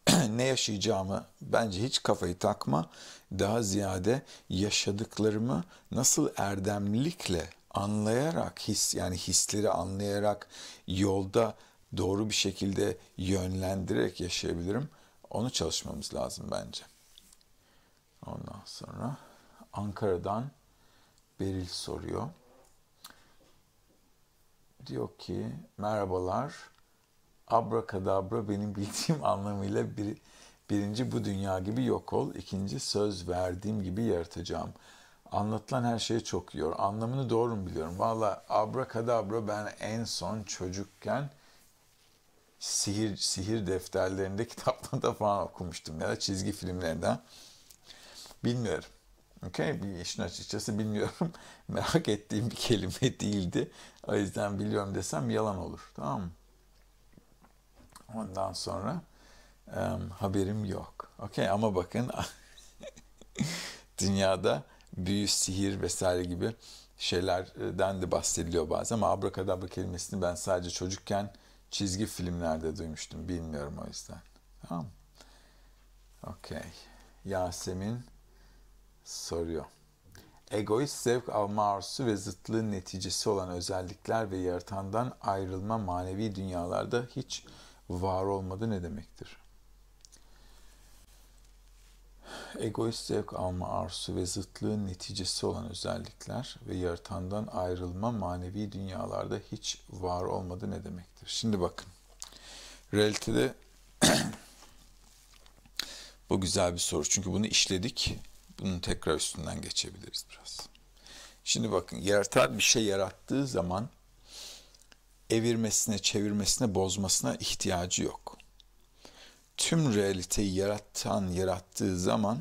(clears throat) ne yaşayacağımı bence hiç kafayı takma. Daha ziyade yaşadıklarımı nasıl erdemlikle anlayarak his yani hisleri anlayarak yolda doğru bir şekilde yönlendirerek yaşayabilirim. Onu çalışmamız lazım bence. Ondan sonra Ankara'dan Beril soruyor. Diyor ki merhabalar abrakadabra benim bildiğim (laughs) anlamıyla bir, birinci bu dünya gibi yok ol, ikinci söz verdiğim gibi yaratacağım. Anlatılan her şeyi çok yiyor. Anlamını doğru mu biliyorum? Valla abrakadabra ben en son çocukken sihir, sihir defterlerinde (laughs) kitaplarda falan okumuştum ya da çizgi filmlerden. Bilmiyorum. Okay, bir işin açıkçası bilmiyorum. (laughs) Merak ettiğim bir kelime değildi. O yüzden biliyorum desem yalan olur. Tamam mı? Ondan sonra um, haberim yok. Okey ama bakın (laughs) dünyada büyü, sihir vesaire gibi şeylerden de bahsediliyor bazen ama abrakadabra kelimesini ben sadece çocukken çizgi filmlerde duymuştum. Bilmiyorum o yüzden. Tamam Okey. Yasemin soruyor. Egoist zevk alma arzusu ve zıtlığı neticesi olan özellikler ve yaratandan ayrılma manevi dünyalarda hiç var olmadı ne demektir? Egoist zevk alma arzusu ve zıtlığın neticesi olan özellikler ve yaratandan ayrılma manevi dünyalarda hiç var olmadı ne demektir? Şimdi bakın. Realitede (clears throat) bu güzel bir soru. Çünkü bunu işledik. Bunun tekrar üstünden geçebiliriz biraz. Şimdi bakın yaratar bir şey yarattığı zaman evirmesine, çevirmesine, bozmasına ihtiyacı yok. Tüm realiteyi yaratan yarattığı zaman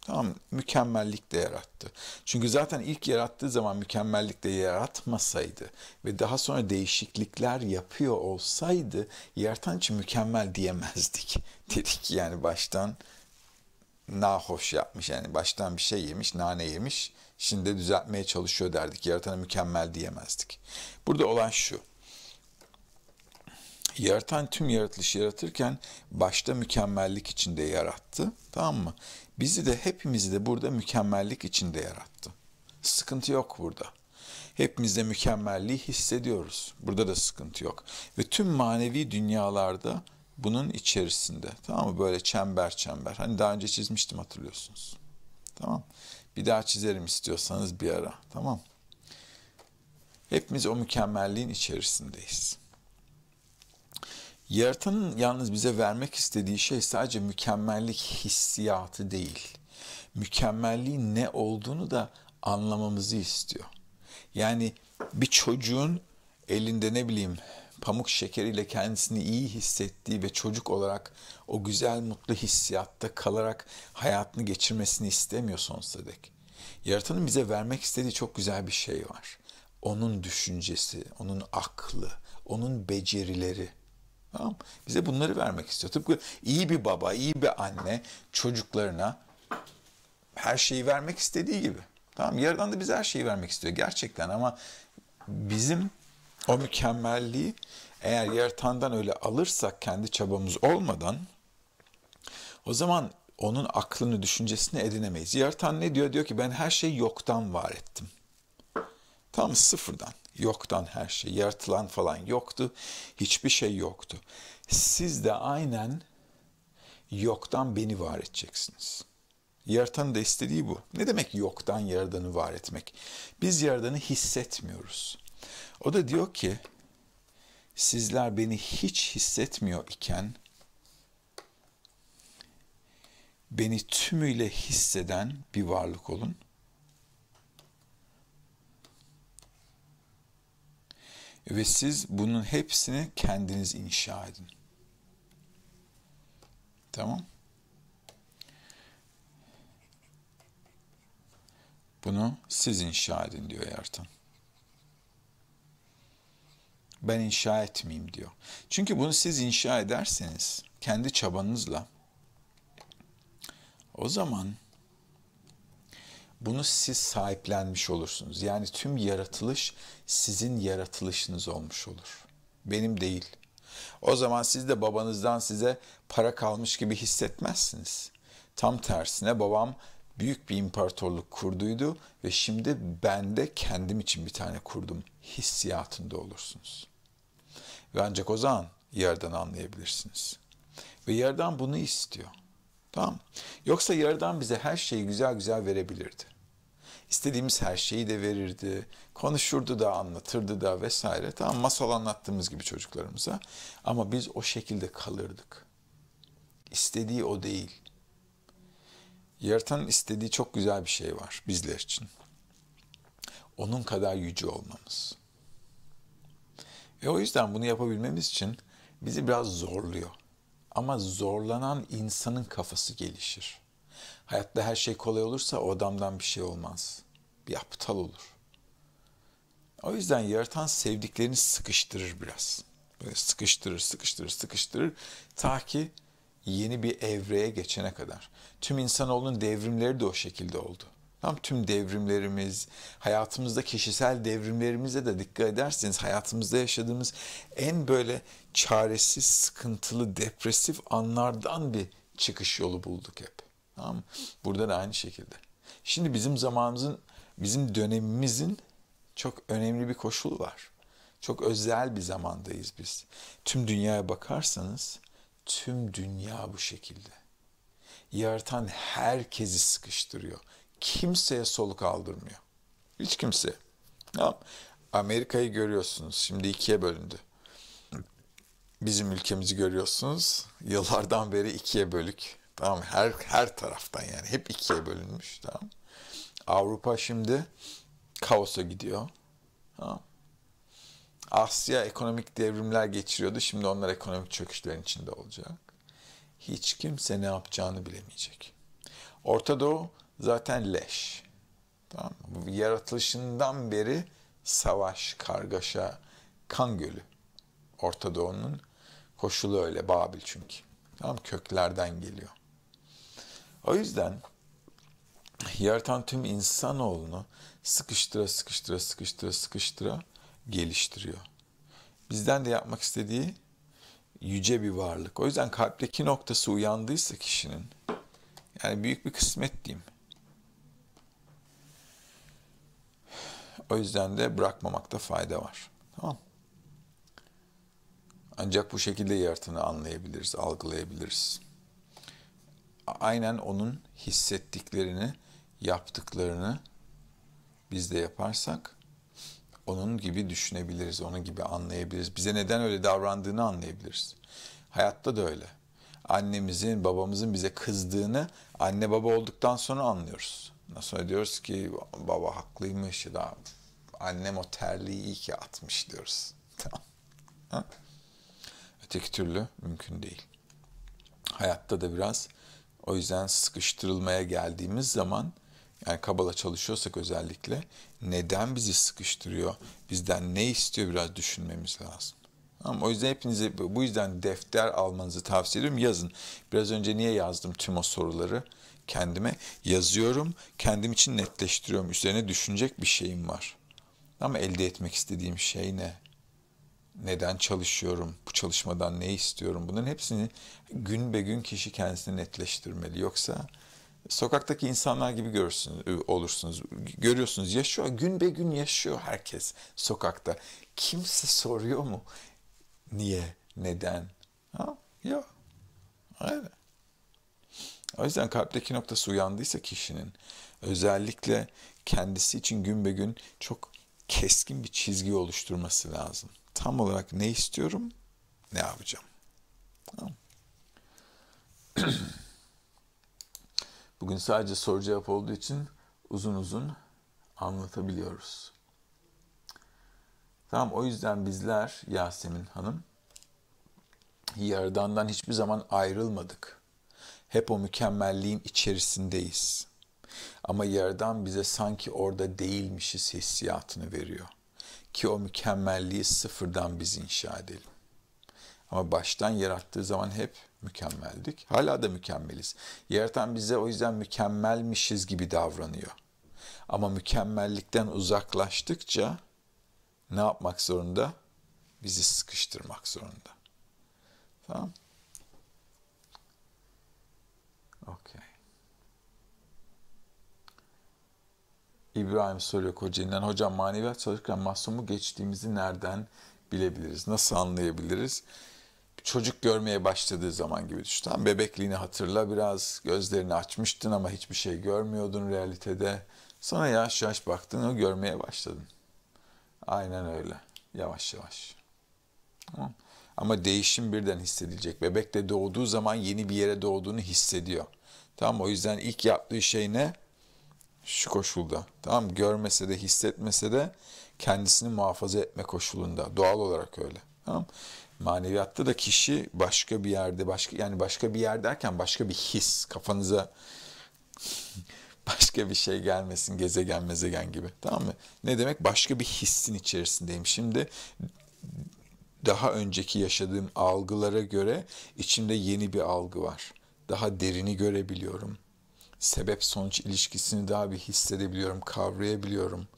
tamam mükemmellik de yarattı. Çünkü zaten ilk yarattığı zaman mükemmellik de yaratmasaydı ve daha sonra değişiklikler yapıyor olsaydı yaratan için mükemmel diyemezdik. (laughs) Dedik yani baştan na hoş yapmış yani baştan bir şey yemiş, nane yemiş. Şimdi düzeltmeye çalışıyor derdik. Yaratana mükemmel diyemezdik. Burada olan şu yaratan tüm yaratılışı yaratırken başta mükemmellik içinde yarattı. Tamam mı? Bizi de hepimizi de burada mükemmellik içinde yarattı. Sıkıntı yok burada. Hepimiz de mükemmelliği hissediyoruz. Burada da sıkıntı yok. Ve tüm manevi dünyalarda bunun içerisinde. Tamam mı? Böyle çember çember. Hani daha önce çizmiştim hatırlıyorsunuz. Tamam. Bir daha çizerim istiyorsanız bir ara. Tamam. Hepimiz o mükemmelliğin içerisindeyiz. Yaratanın yalnız bize vermek istediği şey sadece mükemmellik hissiyatı değil. Mükemmelliğin ne olduğunu da anlamamızı istiyor. Yani bir çocuğun elinde ne bileyim pamuk şekeriyle kendisini iyi hissettiği ve çocuk olarak o güzel mutlu hissiyatta kalarak hayatını geçirmesini istemiyor sonsuza dek. Yaratanın bize vermek istediği çok güzel bir şey var. Onun düşüncesi, onun aklı, onun becerileri. Tamam Bize bunları vermek istiyor. Tıpkı iyi bir baba, iyi bir anne çocuklarına her şeyi vermek istediği gibi. Tamam Yaradan da bize her şeyi vermek istiyor gerçekten ama bizim o mükemmelliği eğer yaratandan öyle alırsak kendi çabamız olmadan o zaman onun aklını, düşüncesini edinemeyiz. Yaratan ne diyor? Diyor ki ben her şeyi yoktan var ettim. Tam sıfırdan. Yoktan her şey, yaratılan falan yoktu. Hiçbir şey yoktu. Siz de aynen yoktan beni var edeceksiniz. Yaratanın da istediği bu. Ne demek yoktan yaradanı var etmek? Biz yaradanı hissetmiyoruz. O da diyor ki sizler beni hiç hissetmiyor iken beni tümüyle hisseden bir varlık olun Ve siz bunun hepsini kendiniz inşa edin. Tamam. Bunu siz inşa edin diyor Yartan. Ben inşa etmeyeyim diyor. Çünkü bunu siz inşa ederseniz kendi çabanızla o zaman bunu siz sahiplenmiş olursunuz. Yani tüm yaratılış sizin yaratılışınız olmuş olur. Benim değil. O zaman siz de babanızdan size para kalmış gibi hissetmezsiniz. Tam tersine babam büyük bir imparatorluk kurduydu ve şimdi ben de kendim için bir tane kurdum hissiyatında olursunuz. Ve ancak o zaman yerden anlayabilirsiniz. Ve yerden bunu istiyor. Tamam. Yoksa yaradan bize her şeyi güzel güzel verebilirdi. İstediğimiz her şeyi de verirdi. Konuşurdu da, anlatırdı da vesaire. Tamam masal anlattığımız gibi çocuklarımıza. Ama biz o şekilde kalırdık. İstediği o değil. Yaratanın istediği çok güzel bir şey var bizler için. Onun kadar yüce olmamız. Ve o yüzden bunu yapabilmemiz için bizi biraz zorluyor. Ama zorlanan insanın kafası gelişir. Hayatta her şey kolay olursa o adamdan bir şey olmaz. Bir aptal olur. O yüzden yaratan sevdiklerini sıkıştırır biraz. Böyle sıkıştırır, sıkıştırır, sıkıştırır. Ta ki yeni bir evreye geçene kadar. Tüm insanoğlunun devrimleri de o şekilde oldu. Tam tüm devrimlerimiz, hayatımızda kişisel devrimlerimize de dikkat ederseniz hayatımızda yaşadığımız en böyle çaresiz, sıkıntılı, depresif anlardan bir çıkış yolu bulduk hep. Tamam mı? Burada da aynı şekilde. Şimdi bizim zamanımızın, bizim dönemimizin çok önemli bir koşulu var. Çok özel bir zamandayız biz. Tüm dünyaya bakarsanız tüm dünya bu şekilde. Yaratan herkesi sıkıştırıyor kimseye soluk aldırmıyor. Hiç kimse. Tamam. Amerika'yı görüyorsunuz. Şimdi ikiye bölündü. Bizim ülkemizi görüyorsunuz. Yıllardan beri ikiye bölük. Tamam her her taraftan yani hep ikiye bölünmüş tamam. Avrupa şimdi kaosa gidiyor. Tamam. Asya ekonomik devrimler geçiriyordu. Şimdi onlar ekonomik çöküşlerin içinde olacak. Hiç kimse ne yapacağını bilemeyecek. Orta Doğu zaten leş. Tamam mı? Yaratılışından beri savaş, kargaşa, kan gölü. Orta Doğu'nun koşulu öyle. Babil çünkü. Tamam Köklerden geliyor. O yüzden yaratan tüm insanoğlunu sıkıştıra sıkıştıra sıkıştıra sıkıştıra geliştiriyor. Bizden de yapmak istediği yüce bir varlık. O yüzden kalpteki noktası uyandıysa kişinin yani büyük bir kısmet diyeyim. O yüzden de bırakmamakta fayda var. Tamam. Ancak bu şekilde yaratını anlayabiliriz, algılayabiliriz. Aynen onun hissettiklerini, yaptıklarını biz de yaparsak onun gibi düşünebiliriz, onun gibi anlayabiliriz. Bize neden öyle davrandığını anlayabiliriz. Hayatta da öyle. Annemizin, babamızın bize kızdığını anne baba olduktan sonra anlıyoruz. Nasıl diyoruz ki baba haklıymış ya da Annem o terliği iyi ki atmış diyoruz. (laughs) Tamam. Ha? Öteki türlü mümkün değil. Hayatta da biraz o yüzden sıkıştırılmaya geldiğimiz zaman yani kabala çalışıyorsak özellikle neden bizi sıkıştırıyor, bizden ne istiyor biraz düşünmemiz lazım. Ama o yüzden hepinize bu yüzden defter almanızı tavsiye ediyorum. Yazın. Biraz önce niye yazdım tüm o soruları kendime? Yazıyorum, kendim için netleştiriyorum. Üzerine düşünecek bir şeyim var. Ama elde etmek istediğim şey ne? Neden çalışıyorum? Bu çalışmadan ne istiyorum? Bunların hepsini gün be gün kişi kendisini netleştirmeli. Yoksa sokaktaki insanlar gibi görürsünüz, olursunuz. Görüyorsunuz yaşıyor. Gün be gün yaşıyor herkes sokakta. Kimse soruyor mu? Niye? Neden? Ha? Yok. Evet. O yüzden kalpteki noktası uyandıysa kişinin özellikle kendisi için gün be gün çok keskin bir çizgi oluşturması lazım. Tam olarak ne istiyorum, ne yapacağım. Tamam. (clears throat) Bugün sadece soru cevap olduğu için uzun uzun anlatabiliyoruz. Tamam o yüzden bizler Yasemin Hanım Yaradan'dan hiçbir zaman ayrılmadık. Hep o mükemmelliğin içerisindeyiz. Ama yerden bize sanki orada değilmişiz hissiyatını veriyor. Ki o mükemmelliği sıfırdan biz inşa edelim. Ama baştan yarattığı zaman hep mükemmeldik. Hala da mükemmeliz. Yaratan bize o yüzden mükemmelmişiz gibi davranıyor. Ama mükemmellikten uzaklaştıkça ne yapmak zorunda? Bizi sıkıştırmak zorunda. Tamam? Okay. İbrahim soruyor Kocaeli'nden. Hocam maneviyat çalışırken mahsumu geçtiğimizi nereden bilebiliriz? Nasıl anlayabiliriz? Çocuk görmeye başladığı zaman gibi düşün. Tam bebekliğini hatırla biraz gözlerini açmıştın ama hiçbir şey görmüyordun realitede. Sonra yavaş yavaş baktın o görmeye başladın. Aynen öyle. Yavaş yavaş. Ama değişim birden hissedilecek. Bebek de doğduğu zaman yeni bir yere doğduğunu hissediyor. Tamam o yüzden ilk yaptığı şey ne? şu koşulda. Tamam Görmese de hissetmese de kendisini muhafaza etme koşulunda. Doğal olarak öyle. Tamam Maneviyatta da kişi başka bir yerde, başka yani başka bir yer derken başka bir his kafanıza (laughs) başka bir şey gelmesin gezegen mezegen gibi. Tamam mı? Ne demek? Başka bir hissin içerisindeyim. Şimdi daha önceki yaşadığım algılara göre içimde yeni bir algı var. Daha derini görebiliyorum sebep sonuç ilişkisini daha bir hissedebiliyorum, kavrayabiliyorum.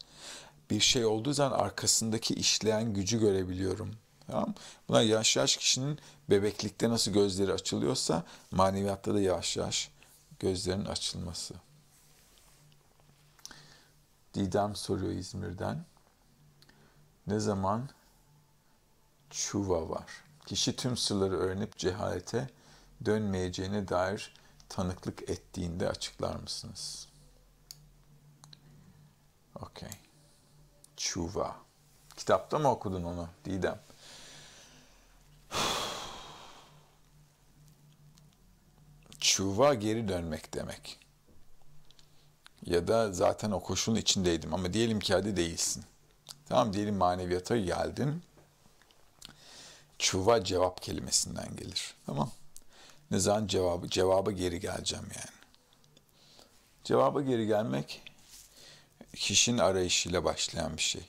Bir şey olduğu zaman arkasındaki işleyen gücü görebiliyorum. Tamam? Buna yaş yaş kişinin bebeklikte nasıl gözleri açılıyorsa maneviyatta da yaş yaş gözlerinin açılması. Didem soruyor İzmir'den. Ne zaman çuva var? Kişi tüm sırları öğrenip cehalete dönmeyeceğine dair tanıklık ettiğinde açıklar mısınız? Okey. Çuva. Kitapta mı okudun onu Didem? Çuva geri dönmek demek. Ya da zaten o koşulun içindeydim ama diyelim ki hadi değilsin. Tamam diyelim maneviyata geldin. Çuva cevap kelimesinden gelir. Tamam. Ne zaman cevabı, cevaba geri geleceğim yani. Cevaba geri gelmek kişinin arayışıyla başlayan bir şey.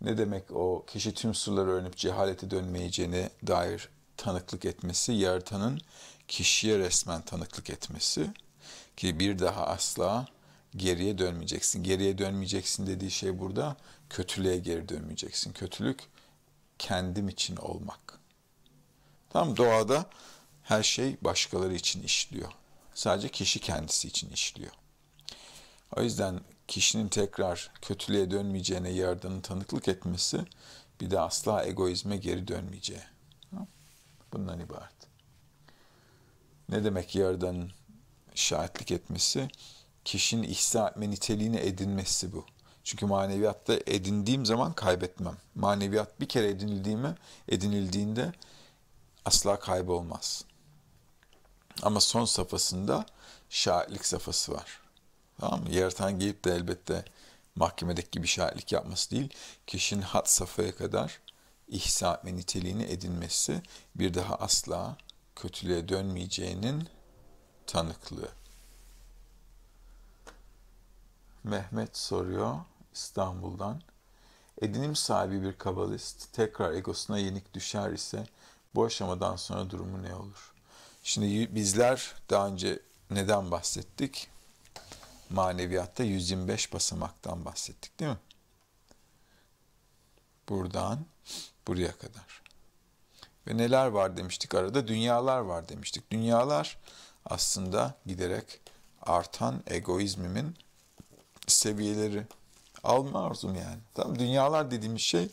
Ne demek o kişi tüm sırları öğrenip cehalete dönmeyeceğine dair tanıklık etmesi, yaratanın kişiye resmen tanıklık etmesi ki bir daha asla geriye dönmeyeceksin. Geriye dönmeyeceksin dediği şey burada kötülüğe geri dönmeyeceksin. Kötülük kendim için olmak. Tam doğada her şey başkaları için işliyor. Sadece kişi kendisi için işliyor. O yüzden kişinin tekrar kötülüğe dönmeyeceğine yardımın tanıklık etmesi bir de asla egoizme geri dönmeyeceği. Bundan ibaret. Ne demek yerden şahitlik etmesi? Kişinin ihsa etme niteliğini edinmesi bu. Çünkü maneviyatta edindiğim zaman kaybetmem. Maneviyat bir kere edinildiğime, edinildiğinde asla kaybolmaz. Ama son safhasında şairlik safhası var. Tamam mı? Yaratan gelip de elbette mahkemedeki gibi şairlik yapması değil, kişinin hat safhaya kadar ihsa ve niteliğini edinmesi bir daha asla kötülüğe dönmeyeceğinin tanıklığı. Mehmet soruyor İstanbul'dan. Edinim sahibi bir kabalist tekrar egosuna yenik düşer ise bu aşamadan sonra durumu ne olur?'' Şimdi bizler daha önce neden bahsettik? Maneviyatta 125 basamaktan bahsettik değil mi? Buradan buraya kadar. Ve neler var demiştik arada? Dünyalar var demiştik. Dünyalar aslında giderek artan egoizmimin seviyeleri. Alma arzum yani. Tamam, dünyalar dediğimiz şey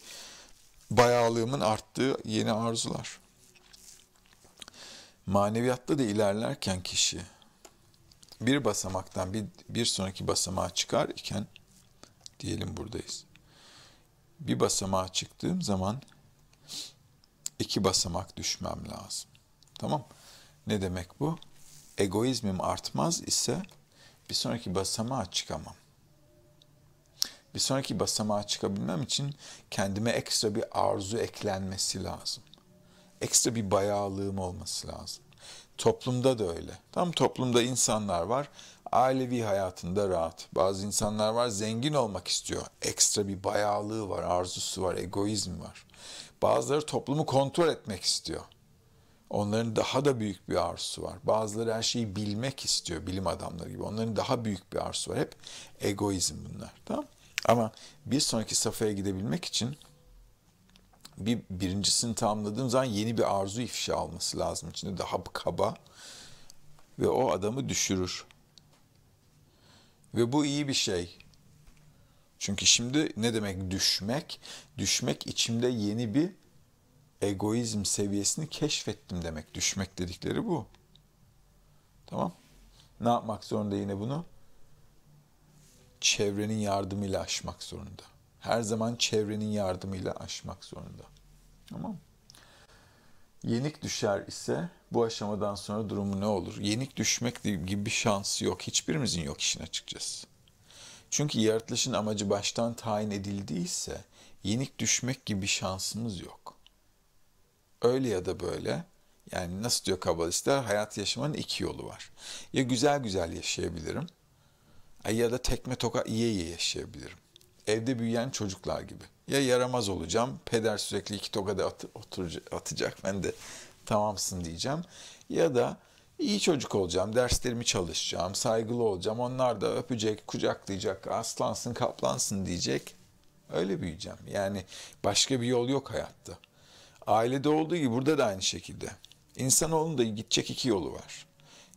bayağılığımın arttığı yeni arzular. Maneviyatta da ilerlerken kişi bir basamaktan bir, bir sonraki basamağa çıkar iken diyelim buradayız. Bir basamağa çıktığım zaman iki basamak düşmem lazım. Tamam Ne demek bu? Egoizmim artmaz ise bir sonraki basamağa çıkamam. Bir sonraki basamağa çıkabilmem için kendime ekstra bir arzu eklenmesi lazım ekstra bir bayağılığım olması lazım. Toplumda da öyle. Tam toplumda insanlar var. Ailevi hayatında rahat. Bazı insanlar var zengin olmak istiyor. Ekstra bir bayağılığı var, arzusu var, egoizm var. Bazıları toplumu kontrol etmek istiyor. Onların daha da büyük bir arzusu var. Bazıları her şeyi bilmek istiyor bilim adamları gibi. Onların daha büyük bir arzusu var. Hep egoizm bunlar. Tamam? Ama bir sonraki safhaya gidebilmek için bir birincisini tamamladığım zaman yeni bir arzu ifşa alması lazım. içinde daha kaba ve o adamı düşürür. Ve bu iyi bir şey. Çünkü şimdi ne demek düşmek? Düşmek içimde yeni bir egoizm seviyesini keşfettim demek. Düşmek dedikleri bu. Tamam. Ne yapmak zorunda yine bunu? Çevrenin yardımıyla aşmak zorunda her zaman çevrenin yardımıyla aşmak zorunda. Tamam Yenik düşer ise bu aşamadan sonra durumu ne olur? Yenik düşmek gibi bir şans yok. Hiçbirimizin yok işin açıkçası. Çünkü yaratılışın amacı baştan tayin edildiyse yenik düşmek gibi şansımız yok. Öyle ya da böyle yani nasıl diyor kabalistler hayat yaşamanın iki yolu var. Ya güzel güzel yaşayabilirim ya da tekme toka iyi iyi yaşayabilirim evde büyüyen çocuklar gibi. Ya yaramaz olacağım, peder sürekli iki tokada at, oturacak, atacak, ben de tamamsın diyeceğim. Ya da iyi çocuk olacağım, derslerimi çalışacağım, saygılı olacağım, onlar da öpecek, kucaklayacak, aslansın, kaplansın diyecek. Öyle büyüyeceğim. Yani başka bir yol yok hayatta. Ailede olduğu gibi burada da aynı şekilde. İnsanoğlunun da gidecek iki yolu var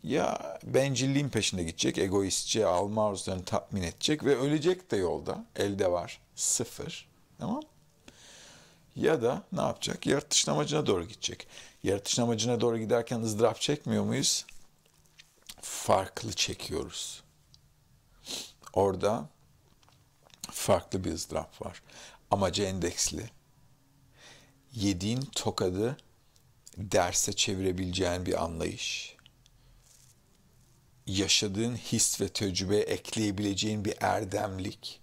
ya bencilliğin peşinde gidecek, egoistçe alma arzularını tatmin edecek ve ölecek de yolda. Elde var sıfır. Tamam ya da ne yapacak? Yaratışın amacına doğru gidecek. Yaratışın amacına doğru giderken ızdırap çekmiyor muyuz? Farklı çekiyoruz. Orada farklı bir ızdırap var. Amacı endeksli. Yediğin tokadı derse çevirebileceğin bir anlayış yaşadığın his ve tecrübe ekleyebileceğin bir erdemlik.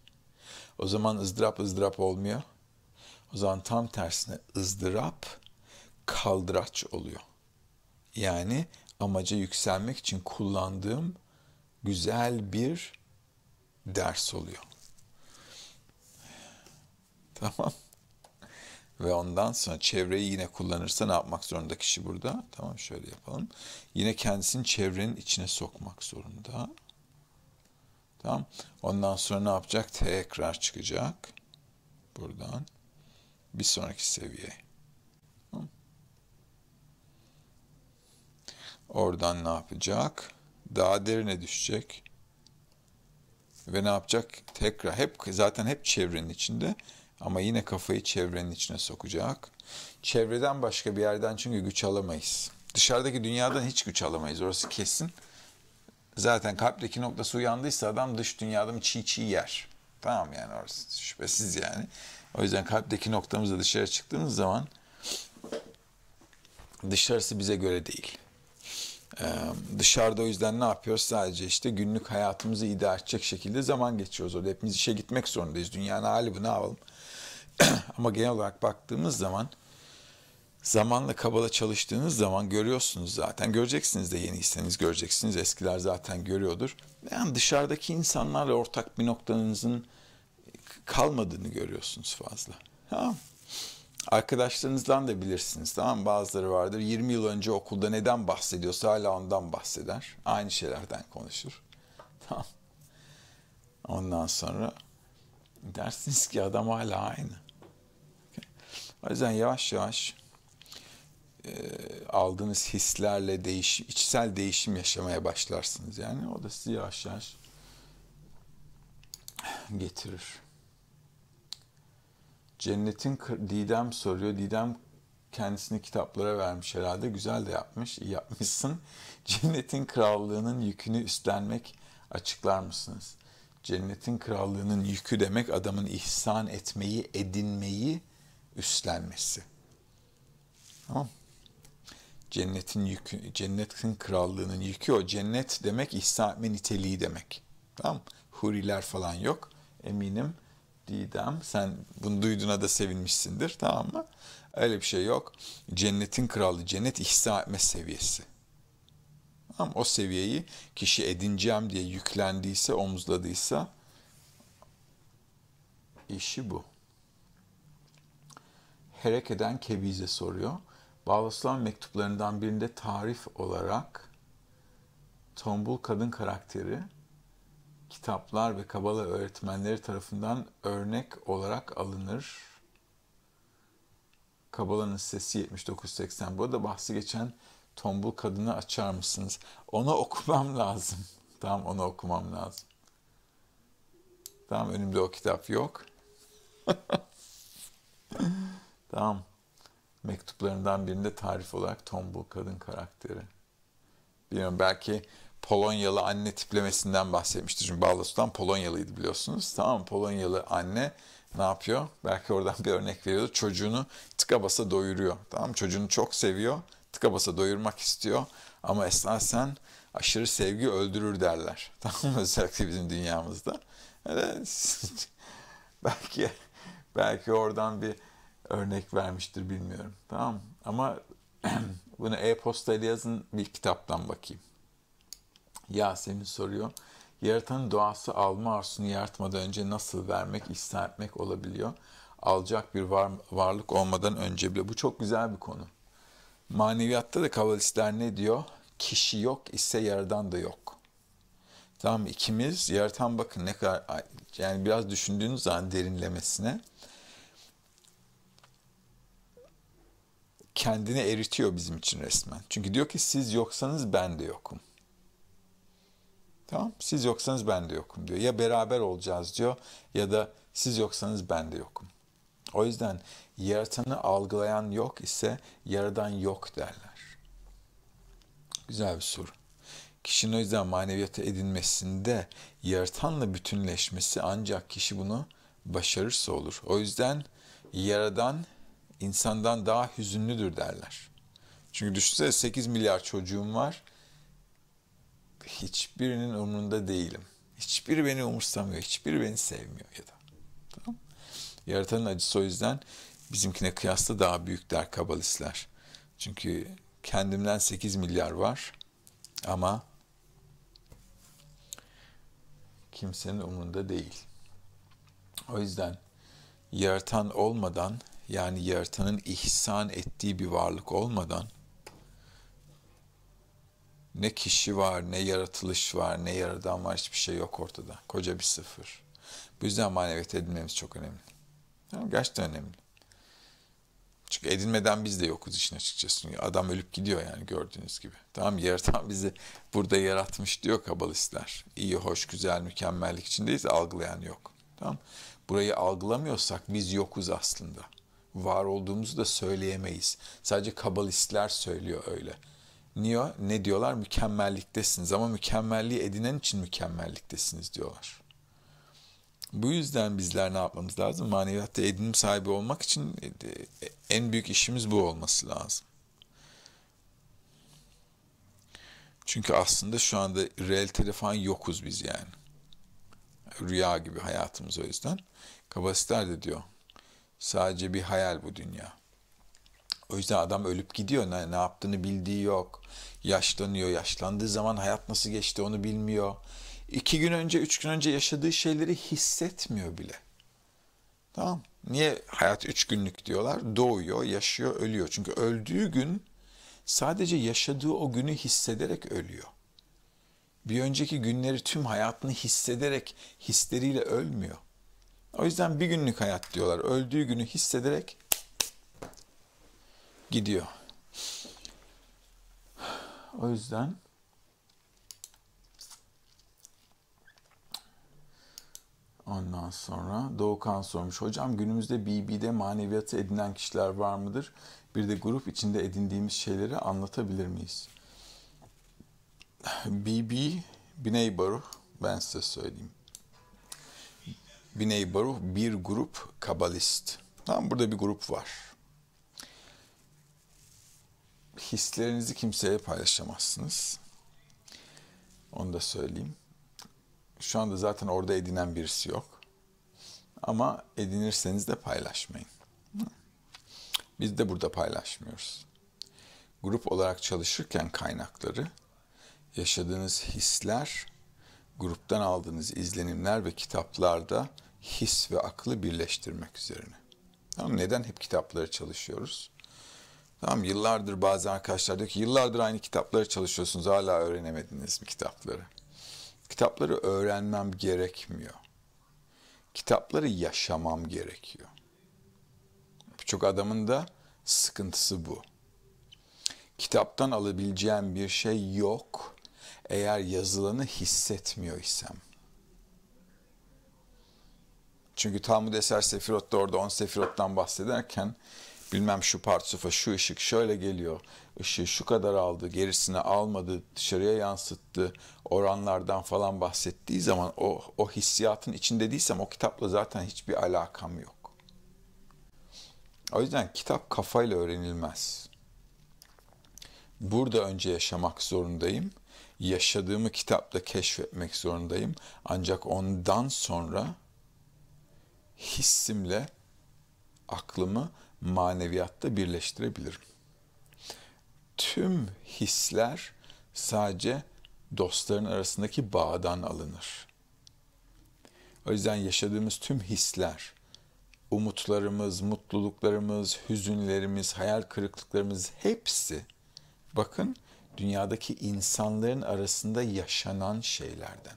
O zaman ızdırap ızdırap olmuyor. O zaman tam tersine ızdırap kaldıraç oluyor. Yani amaca yükselmek için kullandığım güzel bir ders oluyor. Tamam. Ve ondan sonra çevreyi yine kullanırsa ne yapmak zorunda kişi burada? Tamam şöyle yapalım. Yine kendisini çevrenin içine sokmak zorunda. Tamam. Ondan sonra ne yapacak? Tekrar çıkacak. Buradan. Bir sonraki seviye. Tamam. Oradan ne yapacak? Daha derine düşecek. Ve ne yapacak? Tekrar hep zaten hep çevrenin içinde ama yine kafayı çevrenin içine sokacak. Çevreden başka bir yerden çünkü güç alamayız. Dışarıdaki dünyadan hiç güç alamayız. Orası kesin. Zaten kalpteki noktası uyandıysa adam dış dünyadan çiğ çiğ yer. Tamam yani orası şüphesiz yani. O yüzden kalpteki noktamızda dışarı çıktığımız zaman dışarısı bize göre değil. Ee, dışarıda o yüzden ne yapıyoruz? Sadece işte günlük hayatımızı idare edecek şekilde zaman geçiyoruz. orada. Hepimiz işe gitmek zorundayız. Dünyanın hali bu ne yapalım? (clears throat) Ama genel olarak baktığımız zaman zamanla kabala çalıştığınız zaman görüyorsunuz zaten. Göreceksiniz de yeniyseniz göreceksiniz. Eskiler zaten görüyordur. Yani dışarıdaki insanlarla ortak bir noktanızın kalmadığını görüyorsunuz fazla. Tamam Arkadaşlarınızdan da bilirsiniz tamam Bazıları vardır 20 yıl önce okulda neden bahsediyorsa hala ondan bahseder. Aynı şeylerden konuşur. (laughs) Tamam. Ondan sonra dersiniz ki adam hala aynı. O yüzden yavaş yavaş e, aldığınız hislerle değiş, içsel değişim yaşamaya başlarsınız. Yani o da sizi yavaş yavaş getirir. Cennet'in Didem soruyor. Didem kendisini kitaplara vermiş herhalde. Güzel de yapmış, iyi yapmışsın. (laughs) Cennetin krallığının yükünü üstlenmek açıklar mısınız? Cennetin krallığının yükü demek adamın ihsan etmeyi, edinmeyi, üstlenmesi. Tamam Cennetin yükü, cennetin krallığının yükü o. Cennet demek ihsan niteliği demek. Tamam Huriler falan yok. Eminim Didem sen bunu duyduğuna da sevinmişsindir tamam mı? Öyle bir şey yok. Cennetin krallığı, cennet ihsa seviyesi. Tamam O seviyeyi kişi edineceğim diye yüklendiyse, omuzladıysa işi bu. Hereke'den Kebiz'e soruyor. Bağlasılan mektuplarından birinde tarif olarak tombul kadın karakteri kitaplar ve kabala öğretmenleri tarafından örnek olarak alınır. Kabala'nın sesi 79-80. Burada bahsi geçen tombul kadını açar mısınız? Onu okumam (laughs) lazım. Tamam onu okumam lazım. Tamam önümde o kitap yok. (laughs) Tamam. Mektuplarından birinde tarif olarak tombul kadın karakteri. Bilmiyorum belki Polonyalı anne tiplemesinden bahsetmişti. Çünkü Sultan Polonyalıydı biliyorsunuz. Tamam Polonyalı anne ne yapıyor? Belki oradan bir örnek veriyor. Çocuğunu tıka basa doyuruyor. Tamam Çocuğunu çok seviyor. Tıka basa doyurmak istiyor. Ama esasen aşırı sevgi öldürür derler. (laughs) Tamam Özellikle bizim dünyamızda. Evet. (laughs) belki belki oradan bir örnek vermiştir bilmiyorum. Tamam Ama (clears throat) bunu e-posta ile yazın bir kitaptan bakayım. Yasemin soruyor. Yaratanın doğası alma arzusunu yaratmadan önce nasıl vermek, istemek olabiliyor? Alacak bir var, varlık olmadan önce bile. Bu çok güzel bir konu. Maneviyatta da kabalistler ne diyor? Kişi yok ise yaradan da yok. Tamam ikimiz yaratan bakın ne kadar yani biraz düşündüğünüz zaman derinlemesine kendini eritiyor bizim için resmen. Çünkü diyor ki siz yoksanız ben de yokum. Tamam? Siz yoksanız ben de yokum diyor. Ya beraber olacağız diyor ya da siz yoksanız ben de yokum. O yüzden yaratanı algılayan yok ise yaradan yok derler. Güzel bir soru. Kişinin o yüzden maneviyata edinmesinde yaratanla bütünleşmesi ancak kişi bunu başarırsa olur. O yüzden yaradan insandan daha hüzünlüdür derler. Çünkü düşünsene 8 milyar çocuğum var. Hiçbirinin umrunda değilim. Hiçbiri beni umursamıyor. Hiçbiri beni sevmiyor ya da. Tamam. Yaratanın acısı o yüzden bizimkine kıyasla daha büyük der kabalistler. Çünkü kendimden 8 milyar var ama kimsenin umrunda değil. O yüzden yaratan olmadan yani yaratanın ihsan ettiği bir varlık olmadan ne kişi var, ne yaratılış var, ne yaradan var hiçbir şey yok ortada. Koca bir sıfır. Bu yüzden maneviyat edinmemiz çok önemli. Yani gerçekten önemli. Çünkü edinmeden biz de yokuz işin açıkçası. Adam ölüp gidiyor yani gördüğünüz gibi. Tamam yaratan bizi burada yaratmış diyor kabalistler. İyi, hoş, güzel, mükemmellik içindeyiz algılayan yok. Tamam Burayı algılamıyorsak biz yokuz aslında var olduğumuzu da söyleyemeyiz. Sadece kabalistler söylüyor öyle. Niye? Ne diyorlar? Mükemmelliktesiniz ama mükemmelliği edinen için mükemmelliktesiniz diyorlar. Bu yüzden bizler ne yapmamız lazım? Maneviyatta edinim sahibi olmak için e, e, en büyük işimiz bu olması lazım. Çünkü aslında şu anda realitede falan yokuz biz yani. Rüya gibi hayatımız o yüzden. Kabalistler de diyor. Sadece bir hayal bu dünya. O yüzden adam ölüp gidiyor. Ne, ne yaptığını bildiği yok. Yaşlanıyor. Yaşlandığı zaman hayat nasıl geçti onu bilmiyor. İki gün önce, üç gün önce yaşadığı şeyleri hissetmiyor bile. Tamam. Niye hayat üç günlük diyorlar? Doğuyor, yaşıyor, ölüyor. Çünkü öldüğü gün sadece yaşadığı o günü hissederek ölüyor. Bir önceki günleri tüm hayatını hissederek hisleriyle ölmüyor. O yüzden bir günlük hayat diyorlar. Öldüğü günü hissederek gidiyor. O yüzden Ondan sonra Doğukan sormuş. Hocam günümüzde BB'de maneviyatı edinen kişiler var mıdır? Bir de grup içinde edindiğimiz şeyleri anlatabilir miyiz? BB Biney Baruh ben size söyleyeyim. Biney Baruh bir grup kabalist. Tamam burada bir grup var. Hislerinizi kimseye paylaşamazsınız. Onu da söyleyeyim. Şu anda zaten orada edinen birisi yok. Ama edinirseniz de paylaşmayın. Biz de burada paylaşmıyoruz. Grup olarak çalışırken kaynakları, yaşadığınız hisler, gruptan aldığınız izlenimler ve kitaplarda his ve aklı birleştirmek üzerine. Tamam neden hep kitapları çalışıyoruz? Tamam yıllardır bazen arkadaşlar diyor ki yıllardır aynı kitapları çalışıyorsunuz hala öğrenemediniz mi kitapları? Kitapları öğrenmem gerekmiyor. Kitapları yaşamam gerekiyor. Birçok adamın da sıkıntısı bu. Kitaptan alabileceğim bir şey yok eğer yazılanı hissetmiyor isem. Çünkü Talmud Eser Sefirot da orada on Sefirot'tan bahsederken bilmem şu parçufa, şu ışık şöyle geliyor, ışığı şu kadar aldı, gerisini almadı, dışarıya yansıttı, oranlardan falan bahsettiği zaman o, o hissiyatın içinde değilsem o kitapla zaten hiçbir alakam yok. O yüzden kitap kafayla öğrenilmez. Burada önce yaşamak zorundayım. Yaşadığımı kitapta keşfetmek zorundayım. Ancak ondan sonra hissimle aklımı maneviyatta birleştirebilirim. Tüm hisler sadece dostların arasındaki bağdan alınır. O yüzden yaşadığımız tüm hisler, umutlarımız, mutluluklarımız, hüzünlerimiz, hayal kırıklıklarımız hepsi bakın dünyadaki insanların arasında yaşanan şeylerden.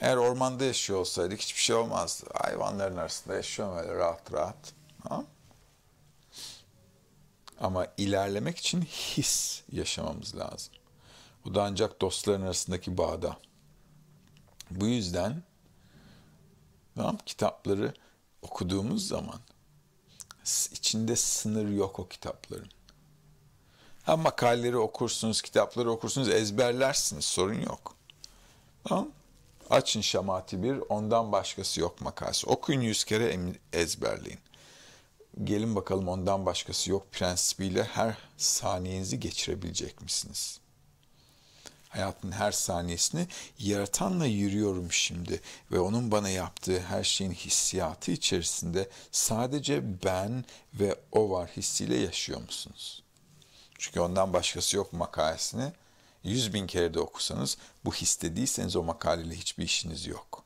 Eğer ormanda yaşıyor olsaydık hiçbir şey olmazdı. Hayvanların arasında yaşıyorum öyle rahat rahat. Ha? Ama ilerlemek için his yaşamamız lazım. Bu da ancak dostların arasındaki bağda. Bu yüzden tamam, kitapları okuduğumuz zaman içinde sınır yok o kitapların. Ha makaleleri okursunuz, kitapları okursunuz, ezberlersiniz, sorun yok. Tamam Açın şamati bir, ondan başkası yok makası. Okuyun yüz kere ezberleyin. Gelin bakalım ondan başkası yok prensibiyle her saniyenizi geçirebilecek misiniz? Hayatın her saniyesini yaratanla yürüyorum şimdi ve onun bana yaptığı her şeyin hissiyatı içerisinde sadece ben ve o var hissiyle yaşıyor musunuz? Çünkü ondan başkası yok makasını yüz bin kere de okusanız bu hisse değilseniz o makaleyle hiçbir işiniz yok.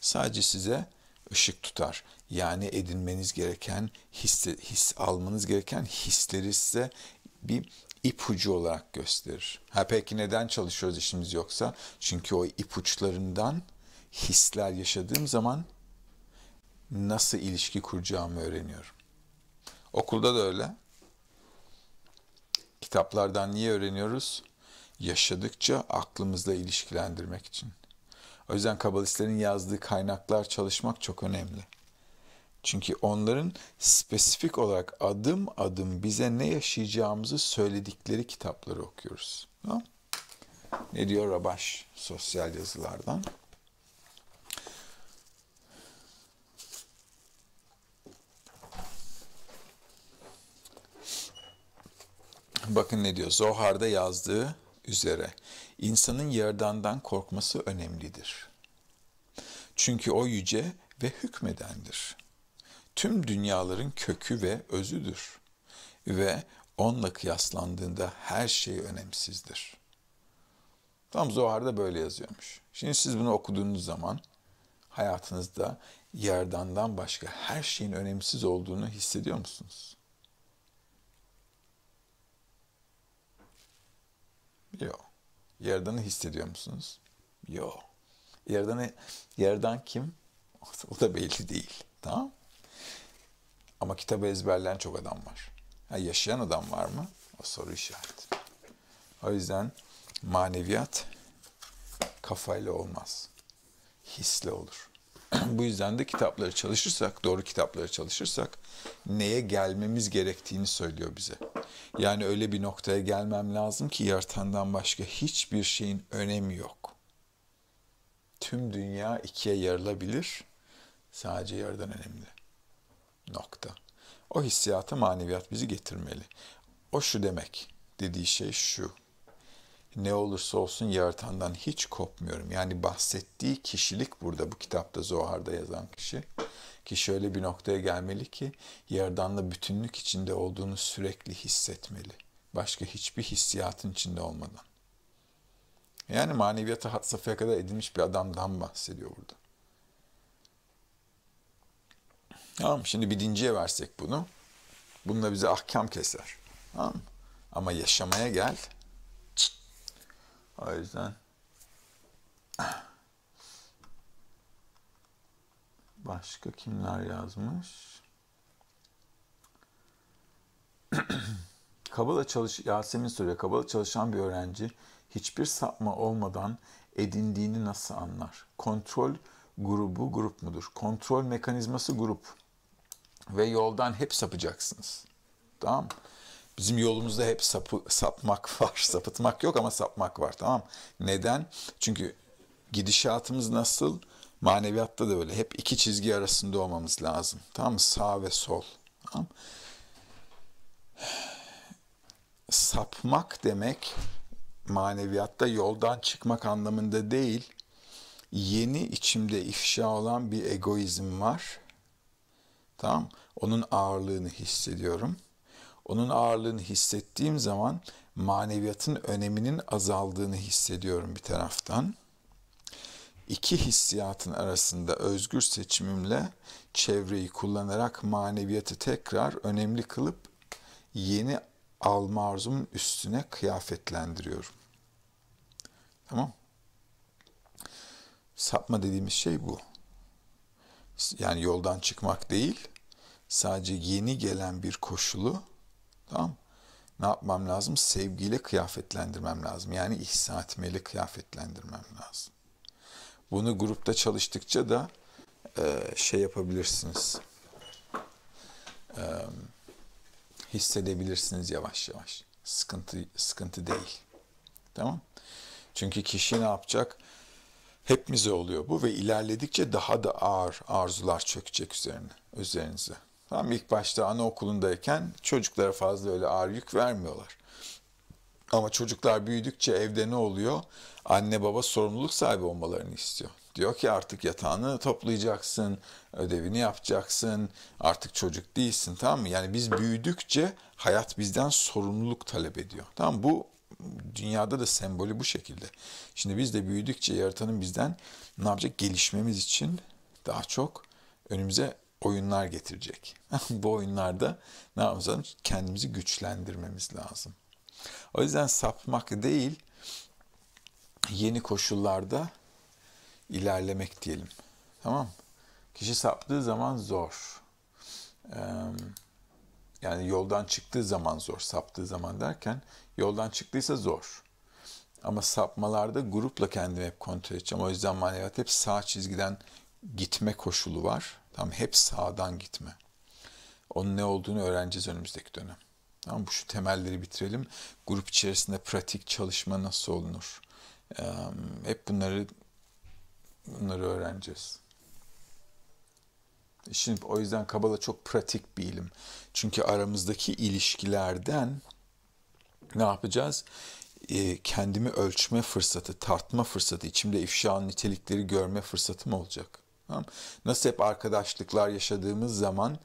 Sadece size ışık tutar. Yani edinmeniz gereken hisse, his almanız gereken hisleri size bir ipucu olarak gösterir. Ha peki neden çalışıyoruz işimiz yoksa? Çünkü o ipuçlarından hisler yaşadığım zaman nasıl ilişki kuracağımı öğreniyorum. Okulda da öyle. Kitaplardan niye öğreniyoruz? yaşadıkça aklımızla ilişkilendirmek için. O yüzden kabalistlerin yazdığı kaynaklar çalışmak çok önemli. Çünkü onların spesifik olarak adım adım bize ne yaşayacağımızı söyledikleri kitapları okuyoruz. Ne diyor Rabaş sosyal yazılardan? Bakın ne diyor Zohar'da yazdığı üzere insanın yerdandan korkması önemlidir. Çünkü o yüce ve hükmedendir. Tüm dünyaların kökü ve özüdür ve onunla kıyaslandığında her şey önemsizdir. Tam Zohar'da böyle yazıyormuş. Şimdi siz bunu okuduğunuz zaman hayatınızda yerdandan başka her şeyin önemsiz olduğunu hissediyor musunuz? Yok. Yaradan'ı hissediyor musunuz? Yok. Yaradan'ı, Yaradan kim? (laughs) o da belli değil. Tamam Ama kitabı ezberleyen çok adam var. Ha, yaşayan adam var mı? O soru işareti. O yüzden maneviyat kafayla olmaz. Hisle olur. Bu yüzden de kitapları çalışırsak, doğru kitapları çalışırsak neye gelmemiz gerektiğini söylüyor bize. Yani öyle bir noktaya gelmem lazım ki yaratandan başka hiçbir şeyin önemi yok. Tüm dünya ikiye yarılabilir. Sadece yaradan önemli. Nokta. O hissiyata maneviyat bizi getirmeli. O şu demek. Dediği şey şu ne olursa olsun yaratandan hiç kopmuyorum. Yani bahsettiği kişilik burada bu kitapta Zohar'da yazan kişi. Ki şöyle bir noktaya gelmeli ki yaradanla bütünlük içinde olduğunu sürekli hissetmeli. Başka hiçbir hissiyatın içinde olmadan. Yani maneviyata hat safhaya kadar edinmiş bir adamdan bahsediyor burada. Tamam şimdi bilinciye versek bunu. Bununla bize ahkam keser. Tamam Ama yaşamaya gel. O yüzden başka kimler yazmış? (clears throat) Kabala çalış Yasemin soruyor. Kabala çalışan bir öğrenci hiçbir sapma olmadan edindiğini nasıl anlar? Kontrol grubu grup mudur? Kontrol mekanizması grup ve yoldan hep sapacaksınız. Tamam mı? Bizim yolumuzda hep sapı, sapmak (laughs) var. Sapıtmak yok ama sapmak var tamam Neden? Çünkü gidişatımız nasıl? Maneviyatta da öyle. Hep iki çizgi arasında olmamız lazım. Tamam mı? Sağ ve sol. Tamam Sapmak demek maneviyatta yoldan çıkmak anlamında değil. Yeni içimde ifşa olan bir egoizm var. Tamam Onun ağırlığını hissediyorum.'' Onun ağırlığını hissettiğim zaman maneviyatın öneminin azaldığını hissediyorum bir taraftan. İki hissiyatın arasında özgür seçimimle çevreyi kullanarak maneviyatı tekrar önemli kılıp yeni alma arzumun üstüne kıyafetlendiriyorum. Tamam. Sapma dediğimiz şey bu. Yani yoldan çıkmak değil, sadece yeni gelen bir koşulu Tamam Ne yapmam lazım? Sevgiyle kıyafetlendirmem lazım. Yani ihsatmeli kıyafetlendirmem lazım. Bunu grupta çalıştıkça da e, şey yapabilirsiniz. E, hissedebilirsiniz yavaş yavaş. Sıkıntı sıkıntı değil. Tamam? Çünkü kişi ne yapacak? Hepimize oluyor bu ve ilerledikçe daha da ağır arzular çökecek üzerine, üzerinize. Tam ilk başta anaokulundayken çocuklara fazla öyle ağır yük vermiyorlar. Ama çocuklar büyüdükçe evde ne oluyor? Anne baba sorumluluk sahibi olmalarını istiyor. Diyor ki artık yatağını toplayacaksın, ödevini yapacaksın, artık çocuk değilsin tamam mı? Yani biz büyüdükçe hayat bizden sorumluluk talep ediyor. Tamam bu dünyada da sembolü bu şekilde. Şimdi biz de büyüdükçe yaratanın bizden ne yapacak? Gelişmemiz için daha çok önümüze oyunlar getirecek. (laughs) Bu oyunlarda ne yapacağız? Kendimizi güçlendirmemiz lazım. O yüzden sapmak değil, yeni koşullarda ilerlemek diyelim. Tamam mı? Kişi saptığı zaman zor. yani yoldan çıktığı zaman zor. Saptığı zaman derken yoldan çıktıysa zor. Ama sapmalarda grupla kendimi hep kontrol edeceğim. O yüzden maneviyat hep sağ çizgiden gitme koşulu var. Tamam, hep sağdan gitme. Onun ne olduğunu öğreneceğiz önümüzdeki dönem. Tamam bu şu temelleri bitirelim. Grup içerisinde pratik çalışma nasıl olunur? Ee, hep bunları bunları öğreneceğiz. Şimdi o yüzden Kabala çok pratik bir ilim. Çünkü aramızdaki ilişkilerden ne yapacağız? Ee, kendimi ölçme fırsatı, tartma fırsatı, içimde ifşa nitelikleri görme fırsatım olacak. Nasıl hep arkadaşlıklar yaşadığımız zaman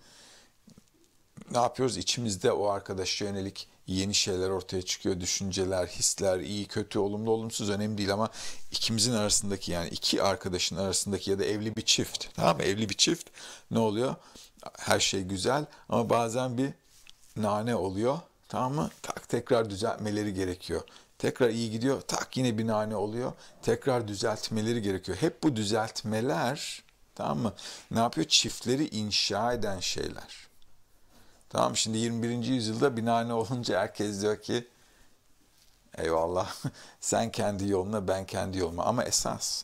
ne yapıyoruz? İçimizde o arkadaşa yönelik yeni şeyler ortaya çıkıyor. Düşünceler, hisler, iyi, kötü, olumlu, olumsuz önemli değil ama ikimizin arasındaki yani iki arkadaşın arasındaki ya da evli bir çift. Tamam Evli bir çift ne oluyor? Her şey güzel ama bazen bir nane oluyor. Tamam mı? Tak tekrar düzeltmeleri gerekiyor. Tekrar iyi gidiyor. Tak yine bir nane oluyor. Tekrar düzeltmeleri gerekiyor. Hep bu düzeltmeler Tamam mı? Ne yapıyor? Çiftleri inşa eden şeyler. Tamam şimdi 21. yüzyılda binane olunca herkes diyor ki eyvallah (laughs) sen kendi yoluna ben kendi yoluma. Ama esas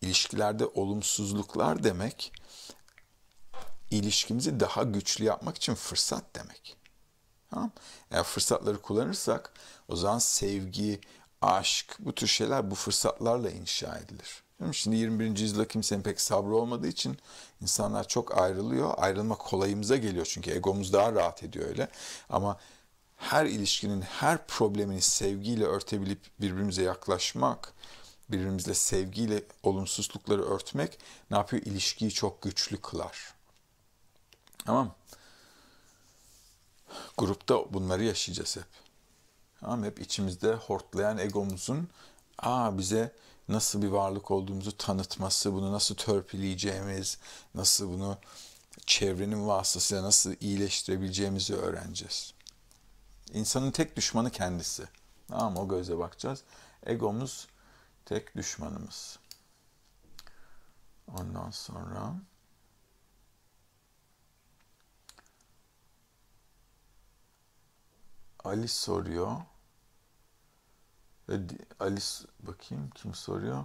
ilişkilerde olumsuzluklar demek ilişkimizi daha güçlü yapmak için fırsat demek. Tamam? Eğer fırsatları kullanırsak o zaman sevgi, aşk bu tür şeyler bu fırsatlarla inşa edilir. Şimdi 21. yüzyılda kimsenin pek sabrı olmadığı için insanlar çok ayrılıyor. Ayrılma kolayımıza geliyor çünkü egomuz daha rahat ediyor öyle. Ama her ilişkinin, her problemini sevgiyle örtebilip birbirimize yaklaşmak, birbirimizle sevgiyle olumsuzlukları örtmek ne yapıyor? İlişkiyi çok güçlü kılar. Tamam Grupta bunları yaşayacağız hep. Tamam Hep içimizde hortlayan egomuzun, aa bize nasıl bir varlık olduğumuzu tanıtması, bunu nasıl törpüleyeceğimiz, nasıl bunu çevrenin vasıtasıyla nasıl iyileştirebileceğimizi öğreneceğiz. İnsanın tek düşmanı kendisi. Ama o göze bakacağız. Egomuz tek düşmanımız. Ondan sonra Ali soruyor. E, Alice bakayım kim soruyor?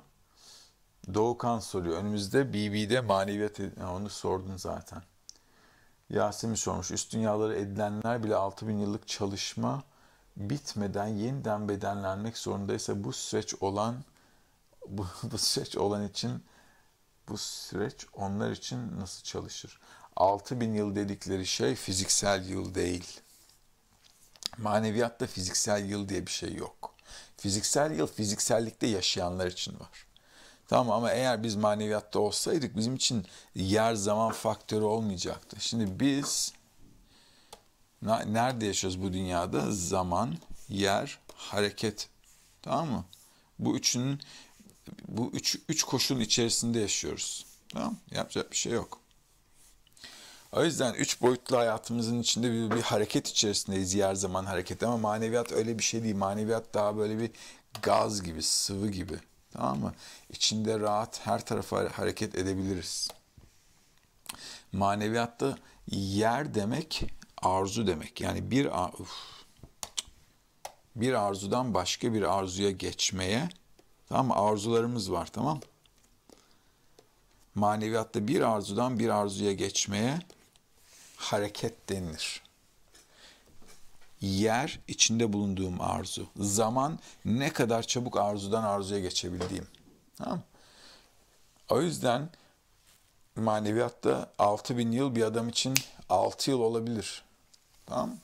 Doğukan soruyor. Önümüzde BB'de maneviyat onu sordun zaten. Yasemin sormuş. Üst dünyaları edilenler bile 6000 yıllık çalışma bitmeden yeniden bedenlenmek zorundaysa bu süreç olan bu, (laughs) bu süreç olan için bu süreç onlar için nasıl çalışır? 6000 yıl dedikleri şey fiziksel yıl değil. Maneviyatta fiziksel yıl diye bir şey yok. Fiziksel yıl fiziksellikte yaşayanlar için var. Tamam ama eğer biz maneviyatta olsaydık bizim için yer zaman faktörü olmayacaktı. Şimdi biz nerede yaşıyoruz bu dünyada? Zaman, yer, hareket. Tamam mı? Bu üçünün bu üç, üç koşulun içerisinde yaşıyoruz. Tamam? Yapacak bir şey yok. O yüzden üç boyutlu hayatımızın içinde bir, bir hareket içerisindeyiz her zaman hareket ama maneviyat öyle bir şey değil. Maneviyat daha böyle bir gaz gibi, sıvı gibi. Tamam mı? İçinde rahat her tarafa hareket edebiliriz. Maneviyatta yer demek arzu demek. Yani bir uf, bir arzudan başka bir arzuya geçmeye tamam mı? Arzularımız var tamam Maneviyatta bir arzudan bir arzuya geçmeye hareket denilir. Yer içinde bulunduğum arzu. Zaman ne kadar çabuk arzudan arzuya geçebildiğim. Tamam O yüzden maneviyatta 6000 yıl bir adam için 6 yıl olabilir. Tamam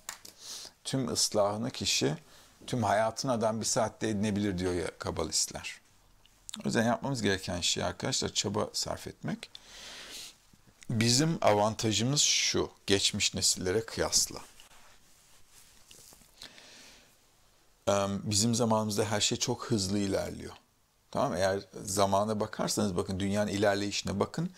Tüm ıslahını kişi, tüm hayatını adam bir saatte edinebilir diyor ya kabalistler. O yüzden yapmamız gereken şey arkadaşlar çaba sarf etmek. Bizim avantajımız şu, geçmiş nesillere kıyasla. Bizim zamanımızda her şey çok hızlı ilerliyor. Tamam eğer zamana bakarsanız bakın dünyanın ilerleyişine bakın.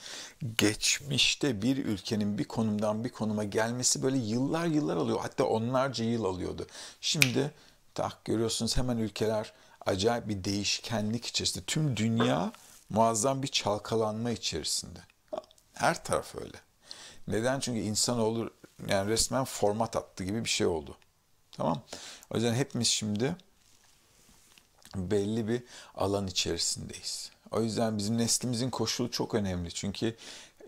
Geçmişte bir ülkenin bir konumdan bir konuma gelmesi böyle yıllar yıllar alıyor. Hatta onlarca yıl alıyordu. Şimdi tak görüyorsunuz hemen ülkeler acayip bir değişkenlik içerisinde. Tüm dünya muazzam bir çalkalanma içerisinde. Her taraf öyle. Neden? Çünkü insan olur, yani resmen format attı gibi bir şey oldu. Tamam. O yüzden hepimiz şimdi belli bir alan içerisindeyiz. O yüzden bizim neslimizin koşulu çok önemli. Çünkü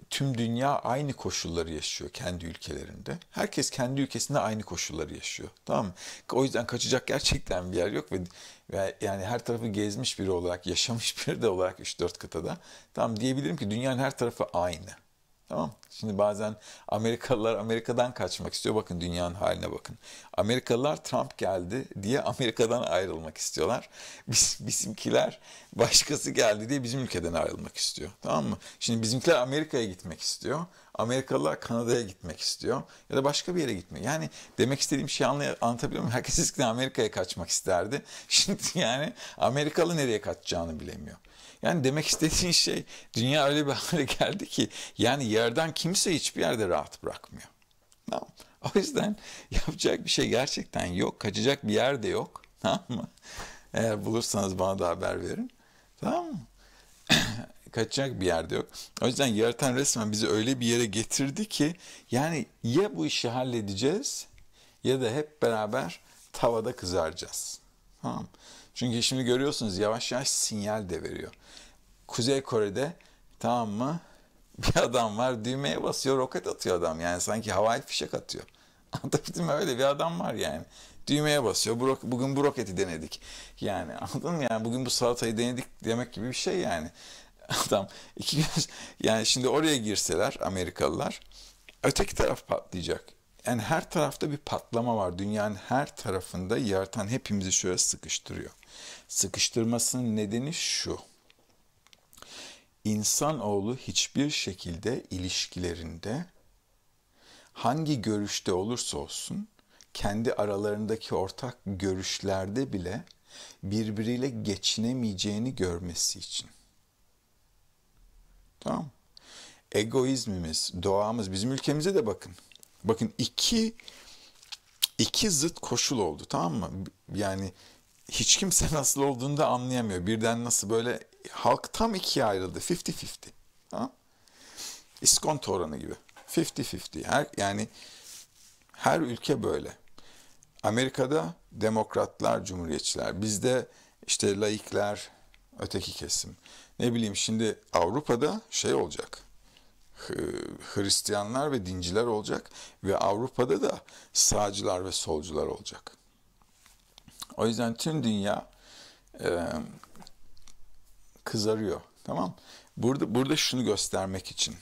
tüm dünya aynı koşulları yaşıyor kendi ülkelerinde. Herkes kendi ülkesinde aynı koşulları yaşıyor. Tamam mı? O yüzden kaçacak gerçekten bir yer yok ve yani her tarafı gezmiş biri olarak, yaşamış biri de olarak 3-4 kıtada. Tamam diyebilirim ki dünyanın her tarafı aynı. Tamam. Şimdi bazen Amerikalılar Amerika'dan kaçmak istiyor. Bakın dünyanın haline bakın. Amerikalılar Trump geldi diye Amerika'dan ayrılmak istiyorlar. Biz, bizimkiler başkası geldi diye bizim ülkeden ayrılmak istiyor. Tamam mı? Şimdi bizimkiler Amerika'ya gitmek istiyor. Amerikalılar Kanada'ya gitmek istiyor. Ya da başka bir yere gitmek. Yani demek istediğim şeyi anlatabiliyor muyum? Herkes eskiden Amerika'ya kaçmak isterdi. (laughs) Şimdi yani Amerikalı nereye kaçacağını bilemiyor. Yani demek istediğin şey dünya öyle bir (laughs) hale geldi ki yani yerden kimse hiçbir yerde rahat bırakmıyor. Tamam. O yüzden (laughs) yapacak bir şey gerçekten yok. Kaçacak bir yer de yok. (laughs) Tamam mı? Eğer bulursanız bana da haber verin. Tamam mı? (clears throat) kaçacak bir yerde yok. O yüzden yaratan resmen bizi öyle bir yere getirdi ki yani ya bu işi halledeceğiz ya da hep beraber tavada kızaracağız. Tamam mı? Çünkü şimdi görüyorsunuz yavaş yavaş sinyal de veriyor. Kuzey Kore'de tamam mı? (laughs) Bir adam var düğmeye basıyor roket atıyor adam. Yani sanki havai fişek atıyor. (laughs) Anlatabildim mi? Öyle bir adam var yani. Düğmeye basıyor. Bu, bugün bu roketi denedik. Yani (laughs) anladın mı? Yani bugün bu salatayı denedik demek gibi bir şey yani. Adam iki Yani şimdi oraya girseler Amerikalılar öteki taraf patlayacak. Yani her tarafta bir patlama var. Dünyanın her tarafında yaratan hepimizi şöyle sıkıştırıyor. Sıkıştırmasının nedeni şu. İnsanoğlu hiçbir şekilde ilişkilerinde hangi görüşte olursa olsun kendi aralarındaki ortak görüşlerde bile birbiriyle geçinemeyeceğini görmesi için. Tamam Egoizmimiz, doğamız, bizim ülkemize de bakın. Bakın iki iki zıt koşul oldu tamam mı? Yani hiç kimse (laughs) nasıl olduğunu da anlayamıyor. Birden nasıl böyle halk tam ikiye ayrıldı. 50-50. Ha? İskonto oranı gibi. 50-50. Her, yani her ülke böyle. Amerika'da demokratlar, cumhuriyetçiler. Bizde işte laikler, öteki kesim. Ne bileyim şimdi Avrupa'da şey olacak. Hristiyanlar ve dinciler olacak ve Avrupa'da da sağcılar ve solcular olacak. O yüzden tüm dünya e, kızarıyor. Tamam? Burada burada şunu göstermek için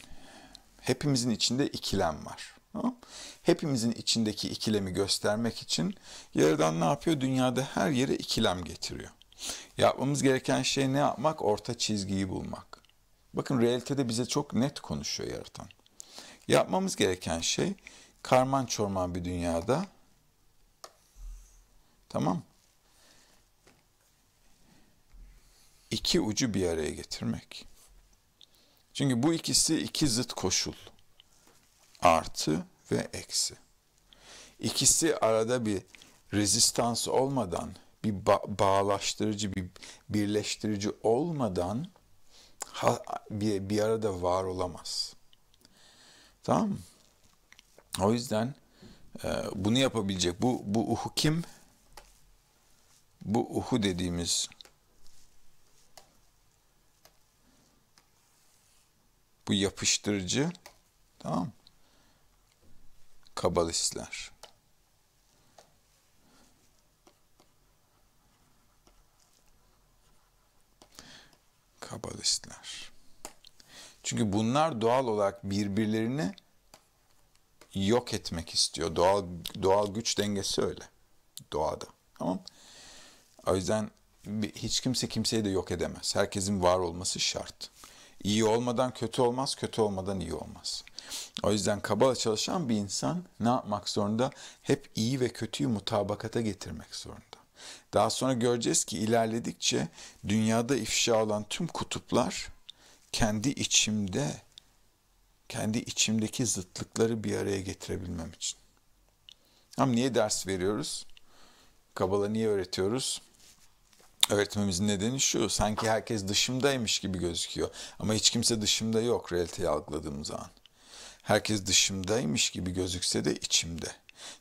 hepimizin içinde ikilem var. Tamam? Hepimizin içindeki ikilemi göstermek için Yaradan ne yapıyor? Dünyada her yere ikilem getiriyor. Yapmamız gereken şey ne yapmak? Orta çizgiyi bulmak. Bakın realitede bize çok net konuşuyor Yaratan. Yapmamız gereken şey karman çorman bir dünyada tamam iki ucu bir araya getirmek. Çünkü bu ikisi iki zıt koşul. Artı ve eksi. İkisi arada bir rezistans olmadan, bir ba- bağlaştırıcı, bir birleştirici olmadan ha- bir, bir arada var olamaz. Tamam O yüzden e, bunu yapabilecek bu bu uhu kim? Bu uhu dediğimiz Bu yapıştırıcı tamam kabalistler. Kabalistler. Çünkü bunlar doğal olarak birbirlerini yok etmek istiyor. Doğal doğal güç dengesi öyle. Doğada. Tamam? O yüzden hiç kimse kimseyi de yok edemez. Herkesin var olması şart. İyi olmadan kötü olmaz, kötü olmadan iyi olmaz. O yüzden kabala çalışan bir insan ne yapmak zorunda? Hep iyi ve kötüyü mutabakata getirmek zorunda. Daha sonra göreceğiz ki ilerledikçe dünyada ifşa olan tüm kutuplar kendi içimde, kendi içimdeki zıtlıkları bir araya getirebilmem için. Ama niye ders veriyoruz? Kabala niye öğretiyoruz? öğretmemizin nedeni şu. Sanki herkes dışımdaymış gibi gözüküyor. Ama hiç kimse dışımda yok realiteyi algıladığımız zaman. Herkes dışımdaymış gibi gözükse de içimde.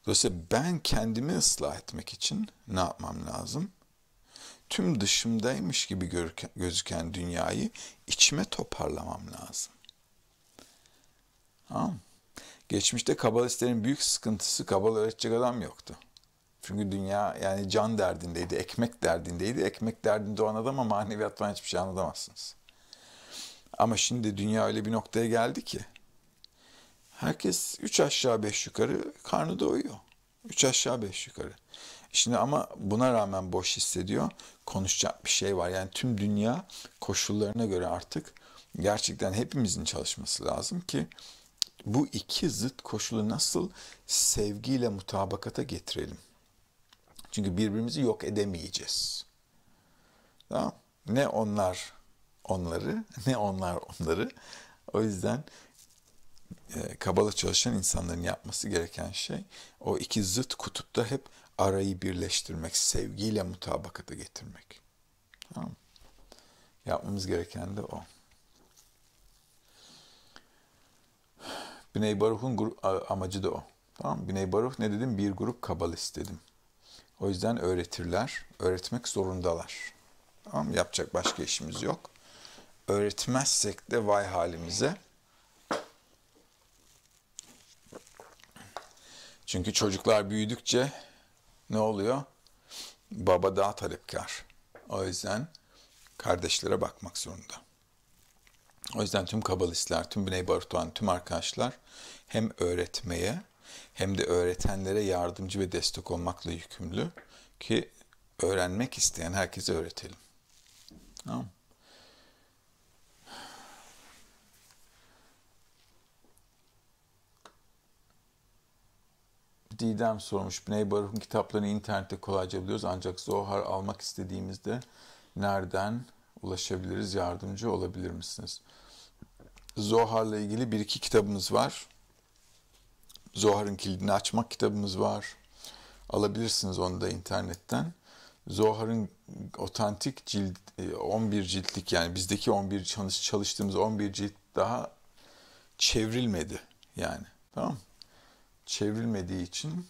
Dolayısıyla ben kendimi ıslah etmek için ne yapmam lazım? Tüm dışımdaymış gibi gözüken dünyayı içime toparlamam lazım. Tamam Geçmişte kabalistlerin büyük sıkıntısı kabal öğretecek adam yoktu. Çünkü dünya yani can derdindeydi, ekmek derdindeydi. Ekmek derdinde olan adama maneviyattan hiçbir şey anlatamazsınız. Ama şimdi dünya öyle bir noktaya geldi ki herkes üç aşağı beş yukarı karnı doyuyor. Üç aşağı beş yukarı. Şimdi ama buna rağmen boş hissediyor. Konuşacak bir şey var. Yani tüm dünya koşullarına göre artık gerçekten hepimizin çalışması lazım ki bu iki zıt koşulu nasıl sevgiyle mutabakata getirelim? Çünkü birbirimizi yok edemeyeceğiz. Tamam? Ne onlar onları, (laughs) ne onlar onları. O yüzden e, kabala çalışan insanların yapması gereken şey o iki zıt kutupta hep arayı birleştirmek, sevgiyle mutabakata getirmek. Tamam Yapmamız gereken de o. Güney Baruh'un amacı da o. Tamam Güney Baruh ne dedim? Bir grup kabalist dedim. O yüzden öğretirler. Öğretmek zorundalar. Tamam Yapacak başka işimiz yok. Öğretmezsek de vay halimize. Çünkü çocuklar büyüdükçe ne oluyor? Baba daha talepkar. O yüzden kardeşlere bakmak zorunda. O yüzden tüm kabalistler, tüm Güney Barutuan, tüm arkadaşlar hem öğretmeye hem de öğretenlere yardımcı ve destek olmakla yükümlü ki öğrenmek isteyen herkese öğretelim. Tamam Didem sormuş. Bney Baruch'un kitaplarını internette kolayca buluyoruz ancak Zohar almak istediğimizde nereden ulaşabiliriz? Yardımcı olabilir misiniz? Zohar'la ilgili bir iki kitabımız var. Zohar'ın kilidini açmak kitabımız var. Alabilirsiniz onu da internetten. Zohar'ın otantik cilt 11 e, ciltlik yani bizdeki 11 çalıştığımız 11 cilt daha çevrilmedi yani. Tamam Çevrilmediği için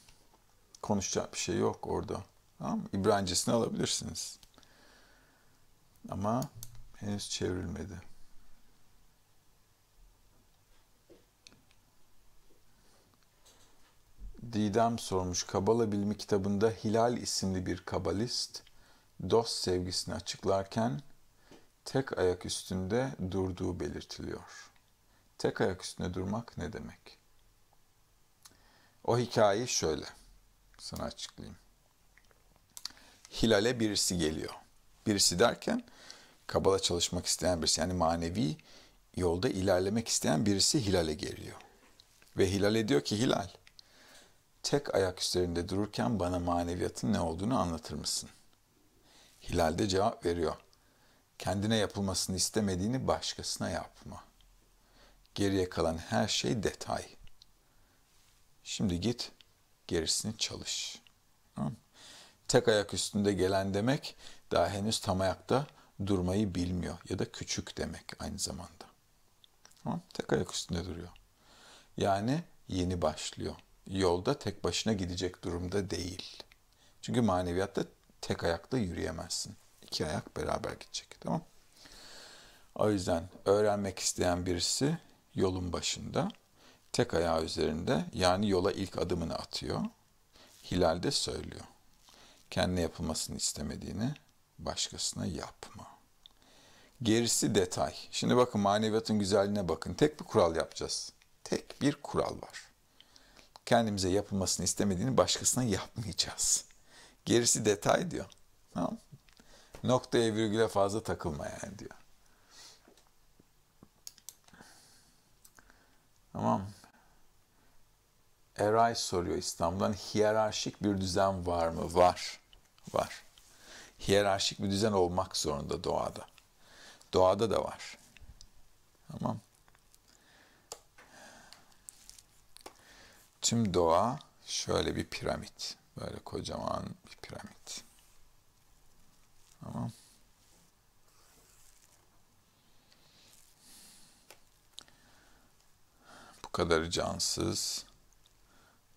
konuşacak bir şey yok orada. Tamam mı? İbranicesini alabilirsiniz. Ama henüz çevrilmedi. Didem sormuş. Kabala bilimi kitabında Hilal isimli bir kabalist dost sevgisini açıklarken tek ayak üstünde durduğu belirtiliyor. Tek ayak üstünde durmak ne demek? O hikayeyi şöyle sana açıklayayım. Hilal'e birisi geliyor. Birisi derken Kabala çalışmak isteyen birisi yani manevi yolda ilerlemek isteyen birisi Hilal'e geliyor. Ve Hilal'e diyor ki Hilal tek ayak üzerinde dururken bana maneviyatın ne olduğunu anlatır mısın? Hilal de cevap veriyor. Kendine yapılmasını istemediğini başkasına yapma. Geriye kalan her şey detay. Şimdi git, gerisini çalış. Tek ayak üstünde gelen demek daha henüz tam ayakta durmayı bilmiyor ya da küçük demek aynı zamanda. Tek ayak üstünde duruyor. Yani yeni başlıyor yolda tek başına gidecek durumda değil. Çünkü maneviyatta tek ayakta yürüyemezsin. İki ayak beraber gidecek. Tamam O yüzden öğrenmek isteyen birisi yolun başında tek ayağı üzerinde yani yola ilk adımını atıyor. Hilal de söylüyor. Kendine yapılmasını istemediğini başkasına yapma. Gerisi detay. Şimdi bakın maneviyatın güzelliğine bakın. Tek bir kural yapacağız. Tek bir kural var kendimize yapılmasını istemediğini başkasına yapmayacağız. Gerisi detay diyor. Tamam Noktaya virgüle fazla takılma yani diyor. Tamam. Eray soruyor İslam'dan hiyerarşik bir düzen var mı? Var. Var. Hiyerarşik bir düzen olmak zorunda doğada. Doğada da var. Tamam. tüm doğa şöyle bir piramit. Böyle kocaman bir piramit. Tamam. Bu kadar cansız,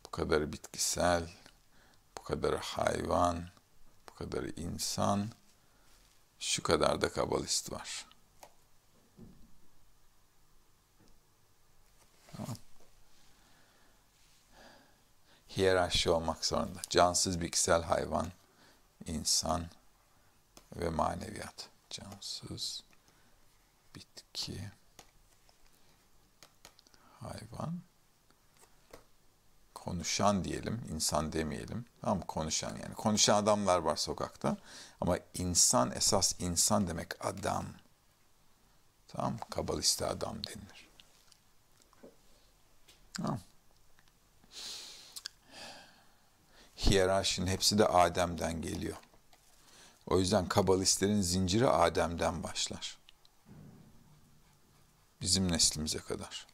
bu kadar bitkisel, bu kadar hayvan, bu kadar insan, şu kadar da kabalist var. Tamam hiyerarşi olmak zorunda. Cansız bitkisel hayvan, insan ve maneviyat. Cansız bitki hayvan konuşan diyelim, insan demeyelim. Tamam konuşan yani. Konuşan adamlar var sokakta. Ama insan esas insan demek adam. Tamam Kabaliste adam denir. Tamam hiyerarşinin hepsi de Adem'den geliyor. O yüzden kabalistlerin zinciri Adem'den başlar. Bizim neslimize kadar.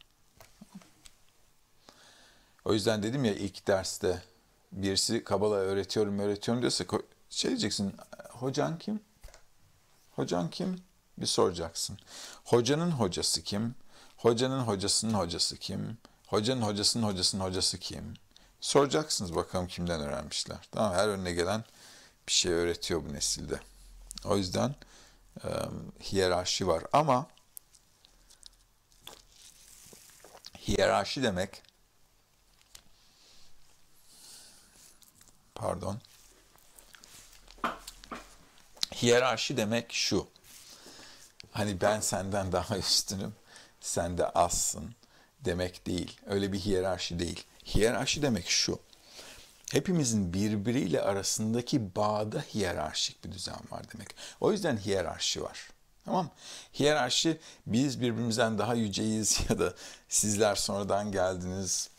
O yüzden dedim ya ilk derste birisi kabala öğretiyorum öğretiyorum diyorsa şey diyeceksin hocan kim? Hocan kim? Bir soracaksın. Hocanın hocası kim? Hocanın hocasının hocası kim? Hocanın hocasının hocasının hocası kim? Soracaksınız bakalım kimden öğrenmişler. Tamam her önüne gelen bir şey öğretiyor bu nesilde. O yüzden e, hiyerarşi var ama hiyerarşi demek pardon hiyerarşi demek şu hani ben senden daha üstünüm sen de azsın demek değil. Öyle bir hiyerarşi değil. Hiyerarşi demek şu. Hepimizin birbiriyle arasındaki bağda hiyerarşik bir düzen var demek. O yüzden hiyerarşi var. Tamam Hiyerarşi biz birbirimizden daha yüceyiz (laughs) ya da sizler sonradan geldiniz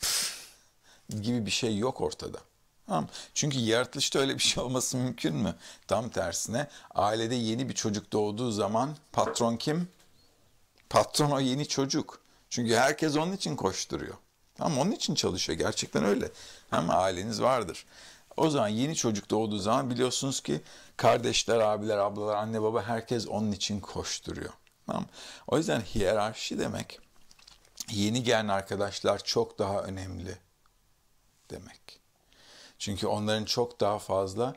gibi bir şey yok ortada. Tamam Çünkü yaratılışta öyle bir şey olması mümkün mü? Tam tersine ailede yeni bir çocuk doğduğu zaman patron kim? Patron o yeni çocuk. Çünkü herkes onun için koşturuyor. Tamam onun için çalışıyor. Gerçekten öyle. Hem aileniz vardır. O zaman yeni çocuk doğduğu zaman biliyorsunuz ki kardeşler, abiler, ablalar, anne baba herkes onun için koşturuyor. Tamam. O yüzden hiyerarşi demek yeni gelen arkadaşlar çok daha önemli demek. Çünkü onların çok daha fazla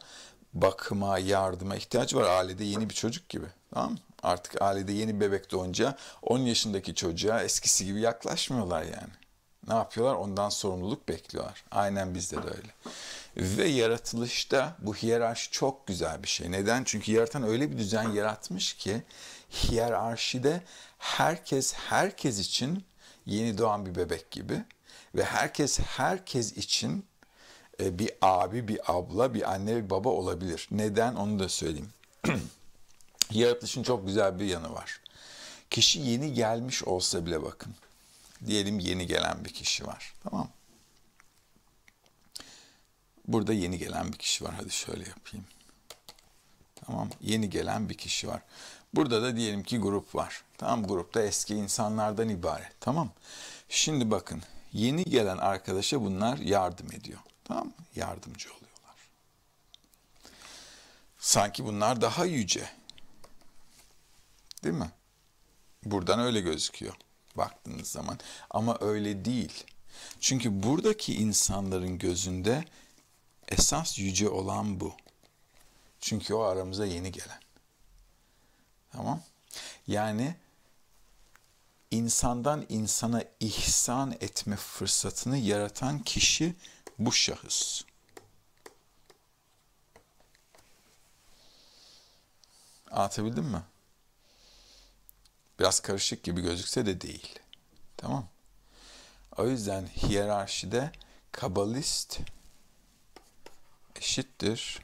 bakıma, yardıma ihtiyacı var. Ailede yeni bir çocuk gibi. Tamam Artık ailede yeni bir bebek doğunca 10 yaşındaki çocuğa eskisi gibi yaklaşmıyorlar yani ne yapıyorlar? Ondan sorumluluk bekliyorlar. Aynen bizde de öyle. Ve yaratılışta bu hiyerarşi çok güzel bir şey. Neden? Çünkü yaratan öyle bir düzen yaratmış ki hiyerarşide herkes herkes için yeni doğan bir bebek gibi ve herkes herkes için e, bir abi, bir abla, bir anne, bir baba olabilir. Neden onu da söyleyeyim. (clears throat) Yaratılışın çok güzel bir yanı var. Kişi yeni gelmiş olsa bile bakın diyelim yeni gelen bir kişi var. Tamam Burada yeni gelen bir kişi var. Hadi şöyle yapayım. Tamam Yeni gelen bir kişi var. Burada da diyelim ki grup var. Tamam grupta eski insanlardan ibaret. Tamam Şimdi bakın yeni gelen arkadaşa bunlar yardım ediyor. Tamam Yardımcı oluyorlar. Sanki bunlar daha yüce. Değil mi? Buradan öyle gözüküyor baktığınız zaman ama öyle değil. Çünkü buradaki insanların gözünde esas yüce olan bu. Çünkü o aramıza yeni gelen. Tamam? Yani insandan insana ihsan etme fırsatını yaratan kişi bu şahıs. Anlatabildim mi? Biraz karışık gibi gözükse de değil. Tamam O yüzden hiyerarşide kabalist eşittir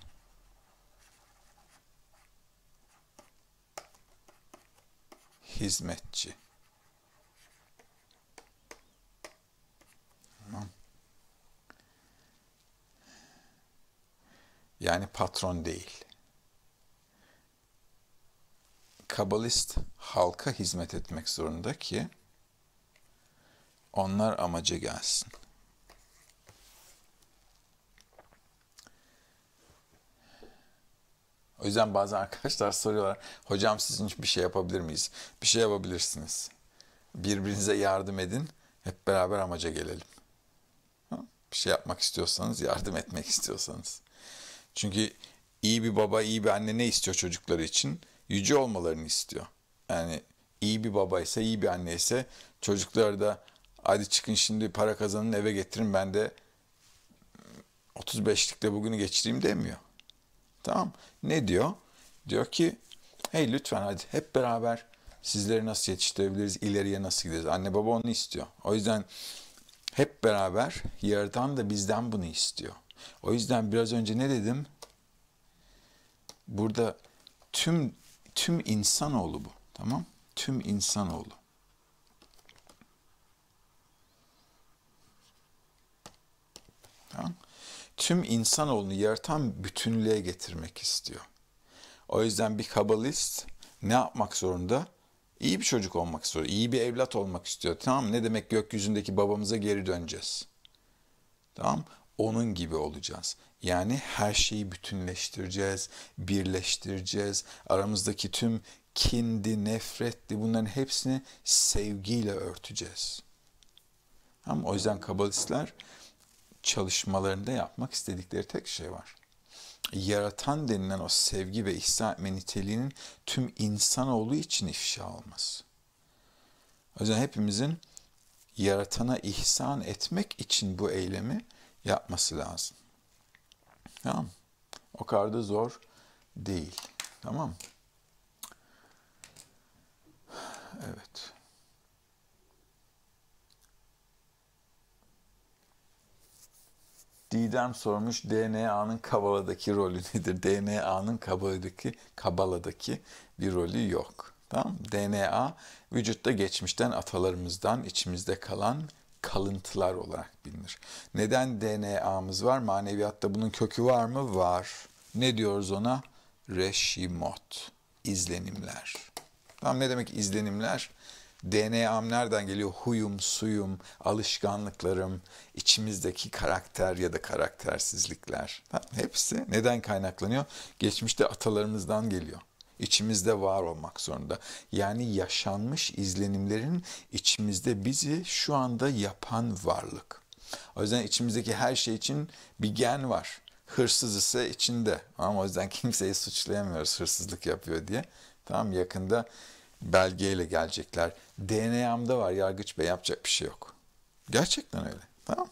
hizmetçi. Tamam. Yani patron değil kabalist halka hizmet etmek zorunda ki onlar amaca gelsin. O yüzden bazen arkadaşlar soruyorlar, hocam sizin için bir şey yapabilir miyiz? Bir şey yapabilirsiniz. Birbirinize yardım edin, hep beraber amaca gelelim. Bir şey yapmak istiyorsanız, yardım etmek (laughs) istiyorsanız. Çünkü iyi bir baba, iyi bir anne ne istiyor çocukları için? yüce olmalarını istiyor. Yani iyi bir babaysa, iyi bir anneyse çocuklar da hadi çıkın şimdi para kazanın eve getirin ben de 35'likte bugünü geçireyim demiyor. Tamam Ne diyor? Diyor ki hey lütfen hadi hep beraber sizleri nasıl yetiştirebiliriz, ileriye nasıl gideriz? Anne baba onu istiyor. O yüzden hep beraber Yaradan da bizden bunu istiyor. O yüzden biraz önce ne dedim? Burada tüm tüm insanoğlu bu. Tamam? Tüm insanoğlu. Tamam? Tüm insanoğlunu yaratan bütünlüğe getirmek istiyor. O yüzden bir kabalist ne yapmak zorunda? İyi bir çocuk olmak istiyor, iyi bir evlat olmak istiyor. Tamam ne demek gökyüzündeki babamıza geri döneceğiz. Tamam? Onun gibi olacağız. Yani her şeyi bütünleştireceğiz, birleştireceğiz. Aramızdaki tüm kindi, nefretli bunların hepsini sevgiyle örteceğiz. Ama o yüzden kabalistler çalışmalarında yapmak istedikleri tek şey var. Yaratan denilen o sevgi ve ihsan etme niteliğinin tüm insanoğlu için ifşa olması. O yüzden hepimizin yaratana ihsan etmek için bu eylemi yapması lazım. Tamam. O kadar da zor değil. Tamam. Evet. Didem sormuş DNA'nın Kabala'daki rolü nedir? DNA'nın Kabala'daki Kabala'daki bir rolü yok. Tamam? DNA vücutta geçmişten atalarımızdan içimizde kalan kalıntılar olarak bilinir. Neden DNA'mız var? Maneviyatta bunun kökü var mı? Var. Ne diyoruz ona? Reşimot, izlenimler. Tam ne demek izlenimler? DNA'm nereden geliyor? Huyum, suyum, alışkanlıklarım, içimizdeki karakter ya da karaktersizlikler. Hepsi neden kaynaklanıyor? Geçmişte atalarımızdan geliyor içimizde var olmak zorunda. Yani yaşanmış izlenimlerin içimizde bizi şu anda yapan varlık. O yüzden içimizdeki her şey için bir gen var. Hırsız ise içinde. Ama o yüzden (laughs) kimseyi suçlayamıyoruz hırsızlık yapıyor diye. Tamam yakında belgeyle gelecekler. DNA'mda var yargıç bey yapacak bir şey yok. Gerçekten öyle. Tamam.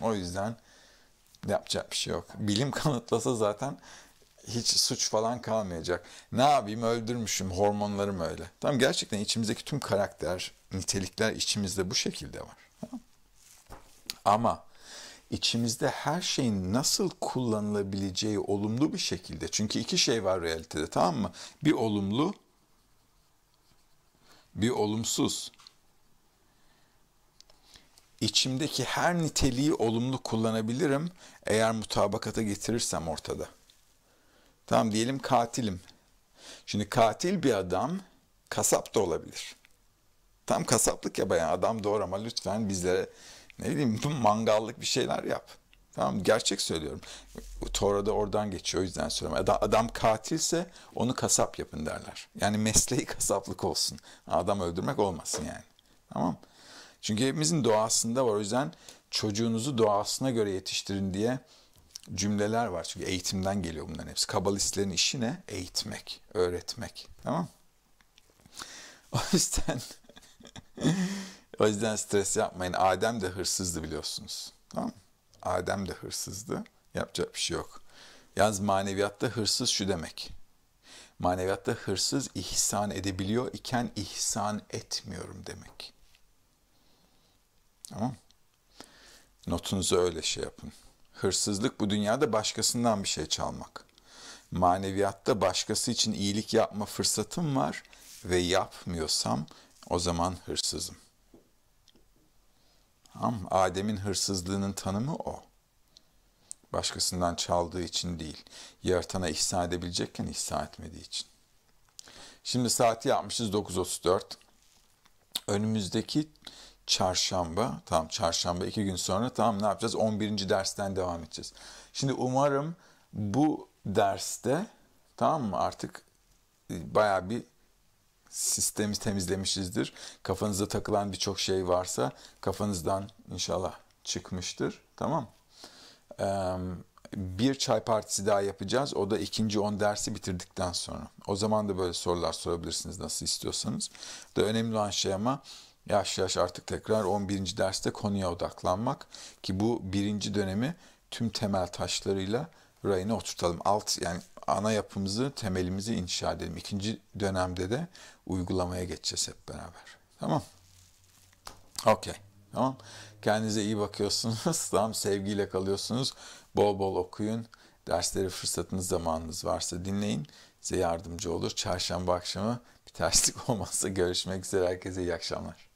O yüzden yapacak bir şey yok. Bilim kanıtlasa zaten hiç suç falan kalmayacak. Ne yapayım öldürmüşüm hormonlarım öyle. Tamam gerçekten içimizdeki tüm karakter, nitelikler içimizde bu şekilde var. Ama içimizde her şeyin nasıl kullanılabileceği olumlu bir şekilde. Çünkü iki şey var realitede tamam mı? Bir olumlu, bir olumsuz. İçimdeki her niteliği olumlu kullanabilirim eğer mutabakata getirirsem ortada. Tam diyelim katilim. Şimdi katil bir adam kasap da olabilir. Tam kasaplık ya bayan adam doğru ama lütfen bizlere ne bileyim mangallık bir şeyler yap. Tamam gerçek söylüyorum. Tora'da oradan geçiyor o yüzden söylüyorum. Adam, adam katilse onu kasap yapın derler. Yani mesleği kasaplık olsun. Adam öldürmek olmasın yani. Tamam Çünkü hepimizin doğasında var. O yüzden çocuğunuzu doğasına göre yetiştirin diye cümleler var. Çünkü eğitimden geliyor bunların hepsi. Kabalistlerin işi ne? Eğitmek, öğretmek. Tamam O yüzden (laughs) o yüzden stres yapmayın. Adem de hırsızdı biliyorsunuz. Tamam Adem de hırsızdı. Yapacak bir şey yok. Yalnız maneviyatta hırsız şu demek. Maneviyatta hırsız ihsan edebiliyor iken ihsan etmiyorum demek. Tamam Notunuzu öyle şey yapın. Hırsızlık bu dünyada başkasından bir şey çalmak. Maneviyatta başkası için iyilik yapma fırsatım var ve yapmıyorsam o zaman hırsızım. Tamam Adem'in hırsızlığının tanımı o. Başkasından çaldığı için değil, yaratana ihsan edebilecekken ihsan etmediği için. Şimdi saati yapmışız 9.34. Önümüzdeki çarşamba. Tamam çarşamba iki gün sonra tamam ne yapacağız? 11. dersten devam edeceğiz. Şimdi umarım bu derste tamam mı artık e, baya bir sistemi temizlemişizdir. Kafanızda takılan birçok şey varsa kafanızdan inşallah çıkmıştır. Tamam ee, bir çay partisi daha yapacağız. O da ikinci on dersi bitirdikten sonra. O zaman da böyle sorular sorabilirsiniz nasıl istiyorsanız. Da önemli olan şey ama Yaş yaş artık tekrar 11. derste konuya odaklanmak ki bu birinci dönemi tüm temel taşlarıyla rayına oturtalım. Alt yani ana yapımızı, temelimizi inşa edelim. İkinci dönemde de uygulamaya geçeceğiz hep beraber. Tamam. Okey. Tamam. Kendinize iyi bakıyorsunuz. (laughs) Tam sevgiyle kalıyorsunuz. Bol bol okuyun. Dersleri fırsatınız, zamanınız varsa dinleyin. Size yardımcı olur. Çarşamba akşamı bir terslik (laughs) olmazsa görüşmek üzere. Herkese iyi akşamlar.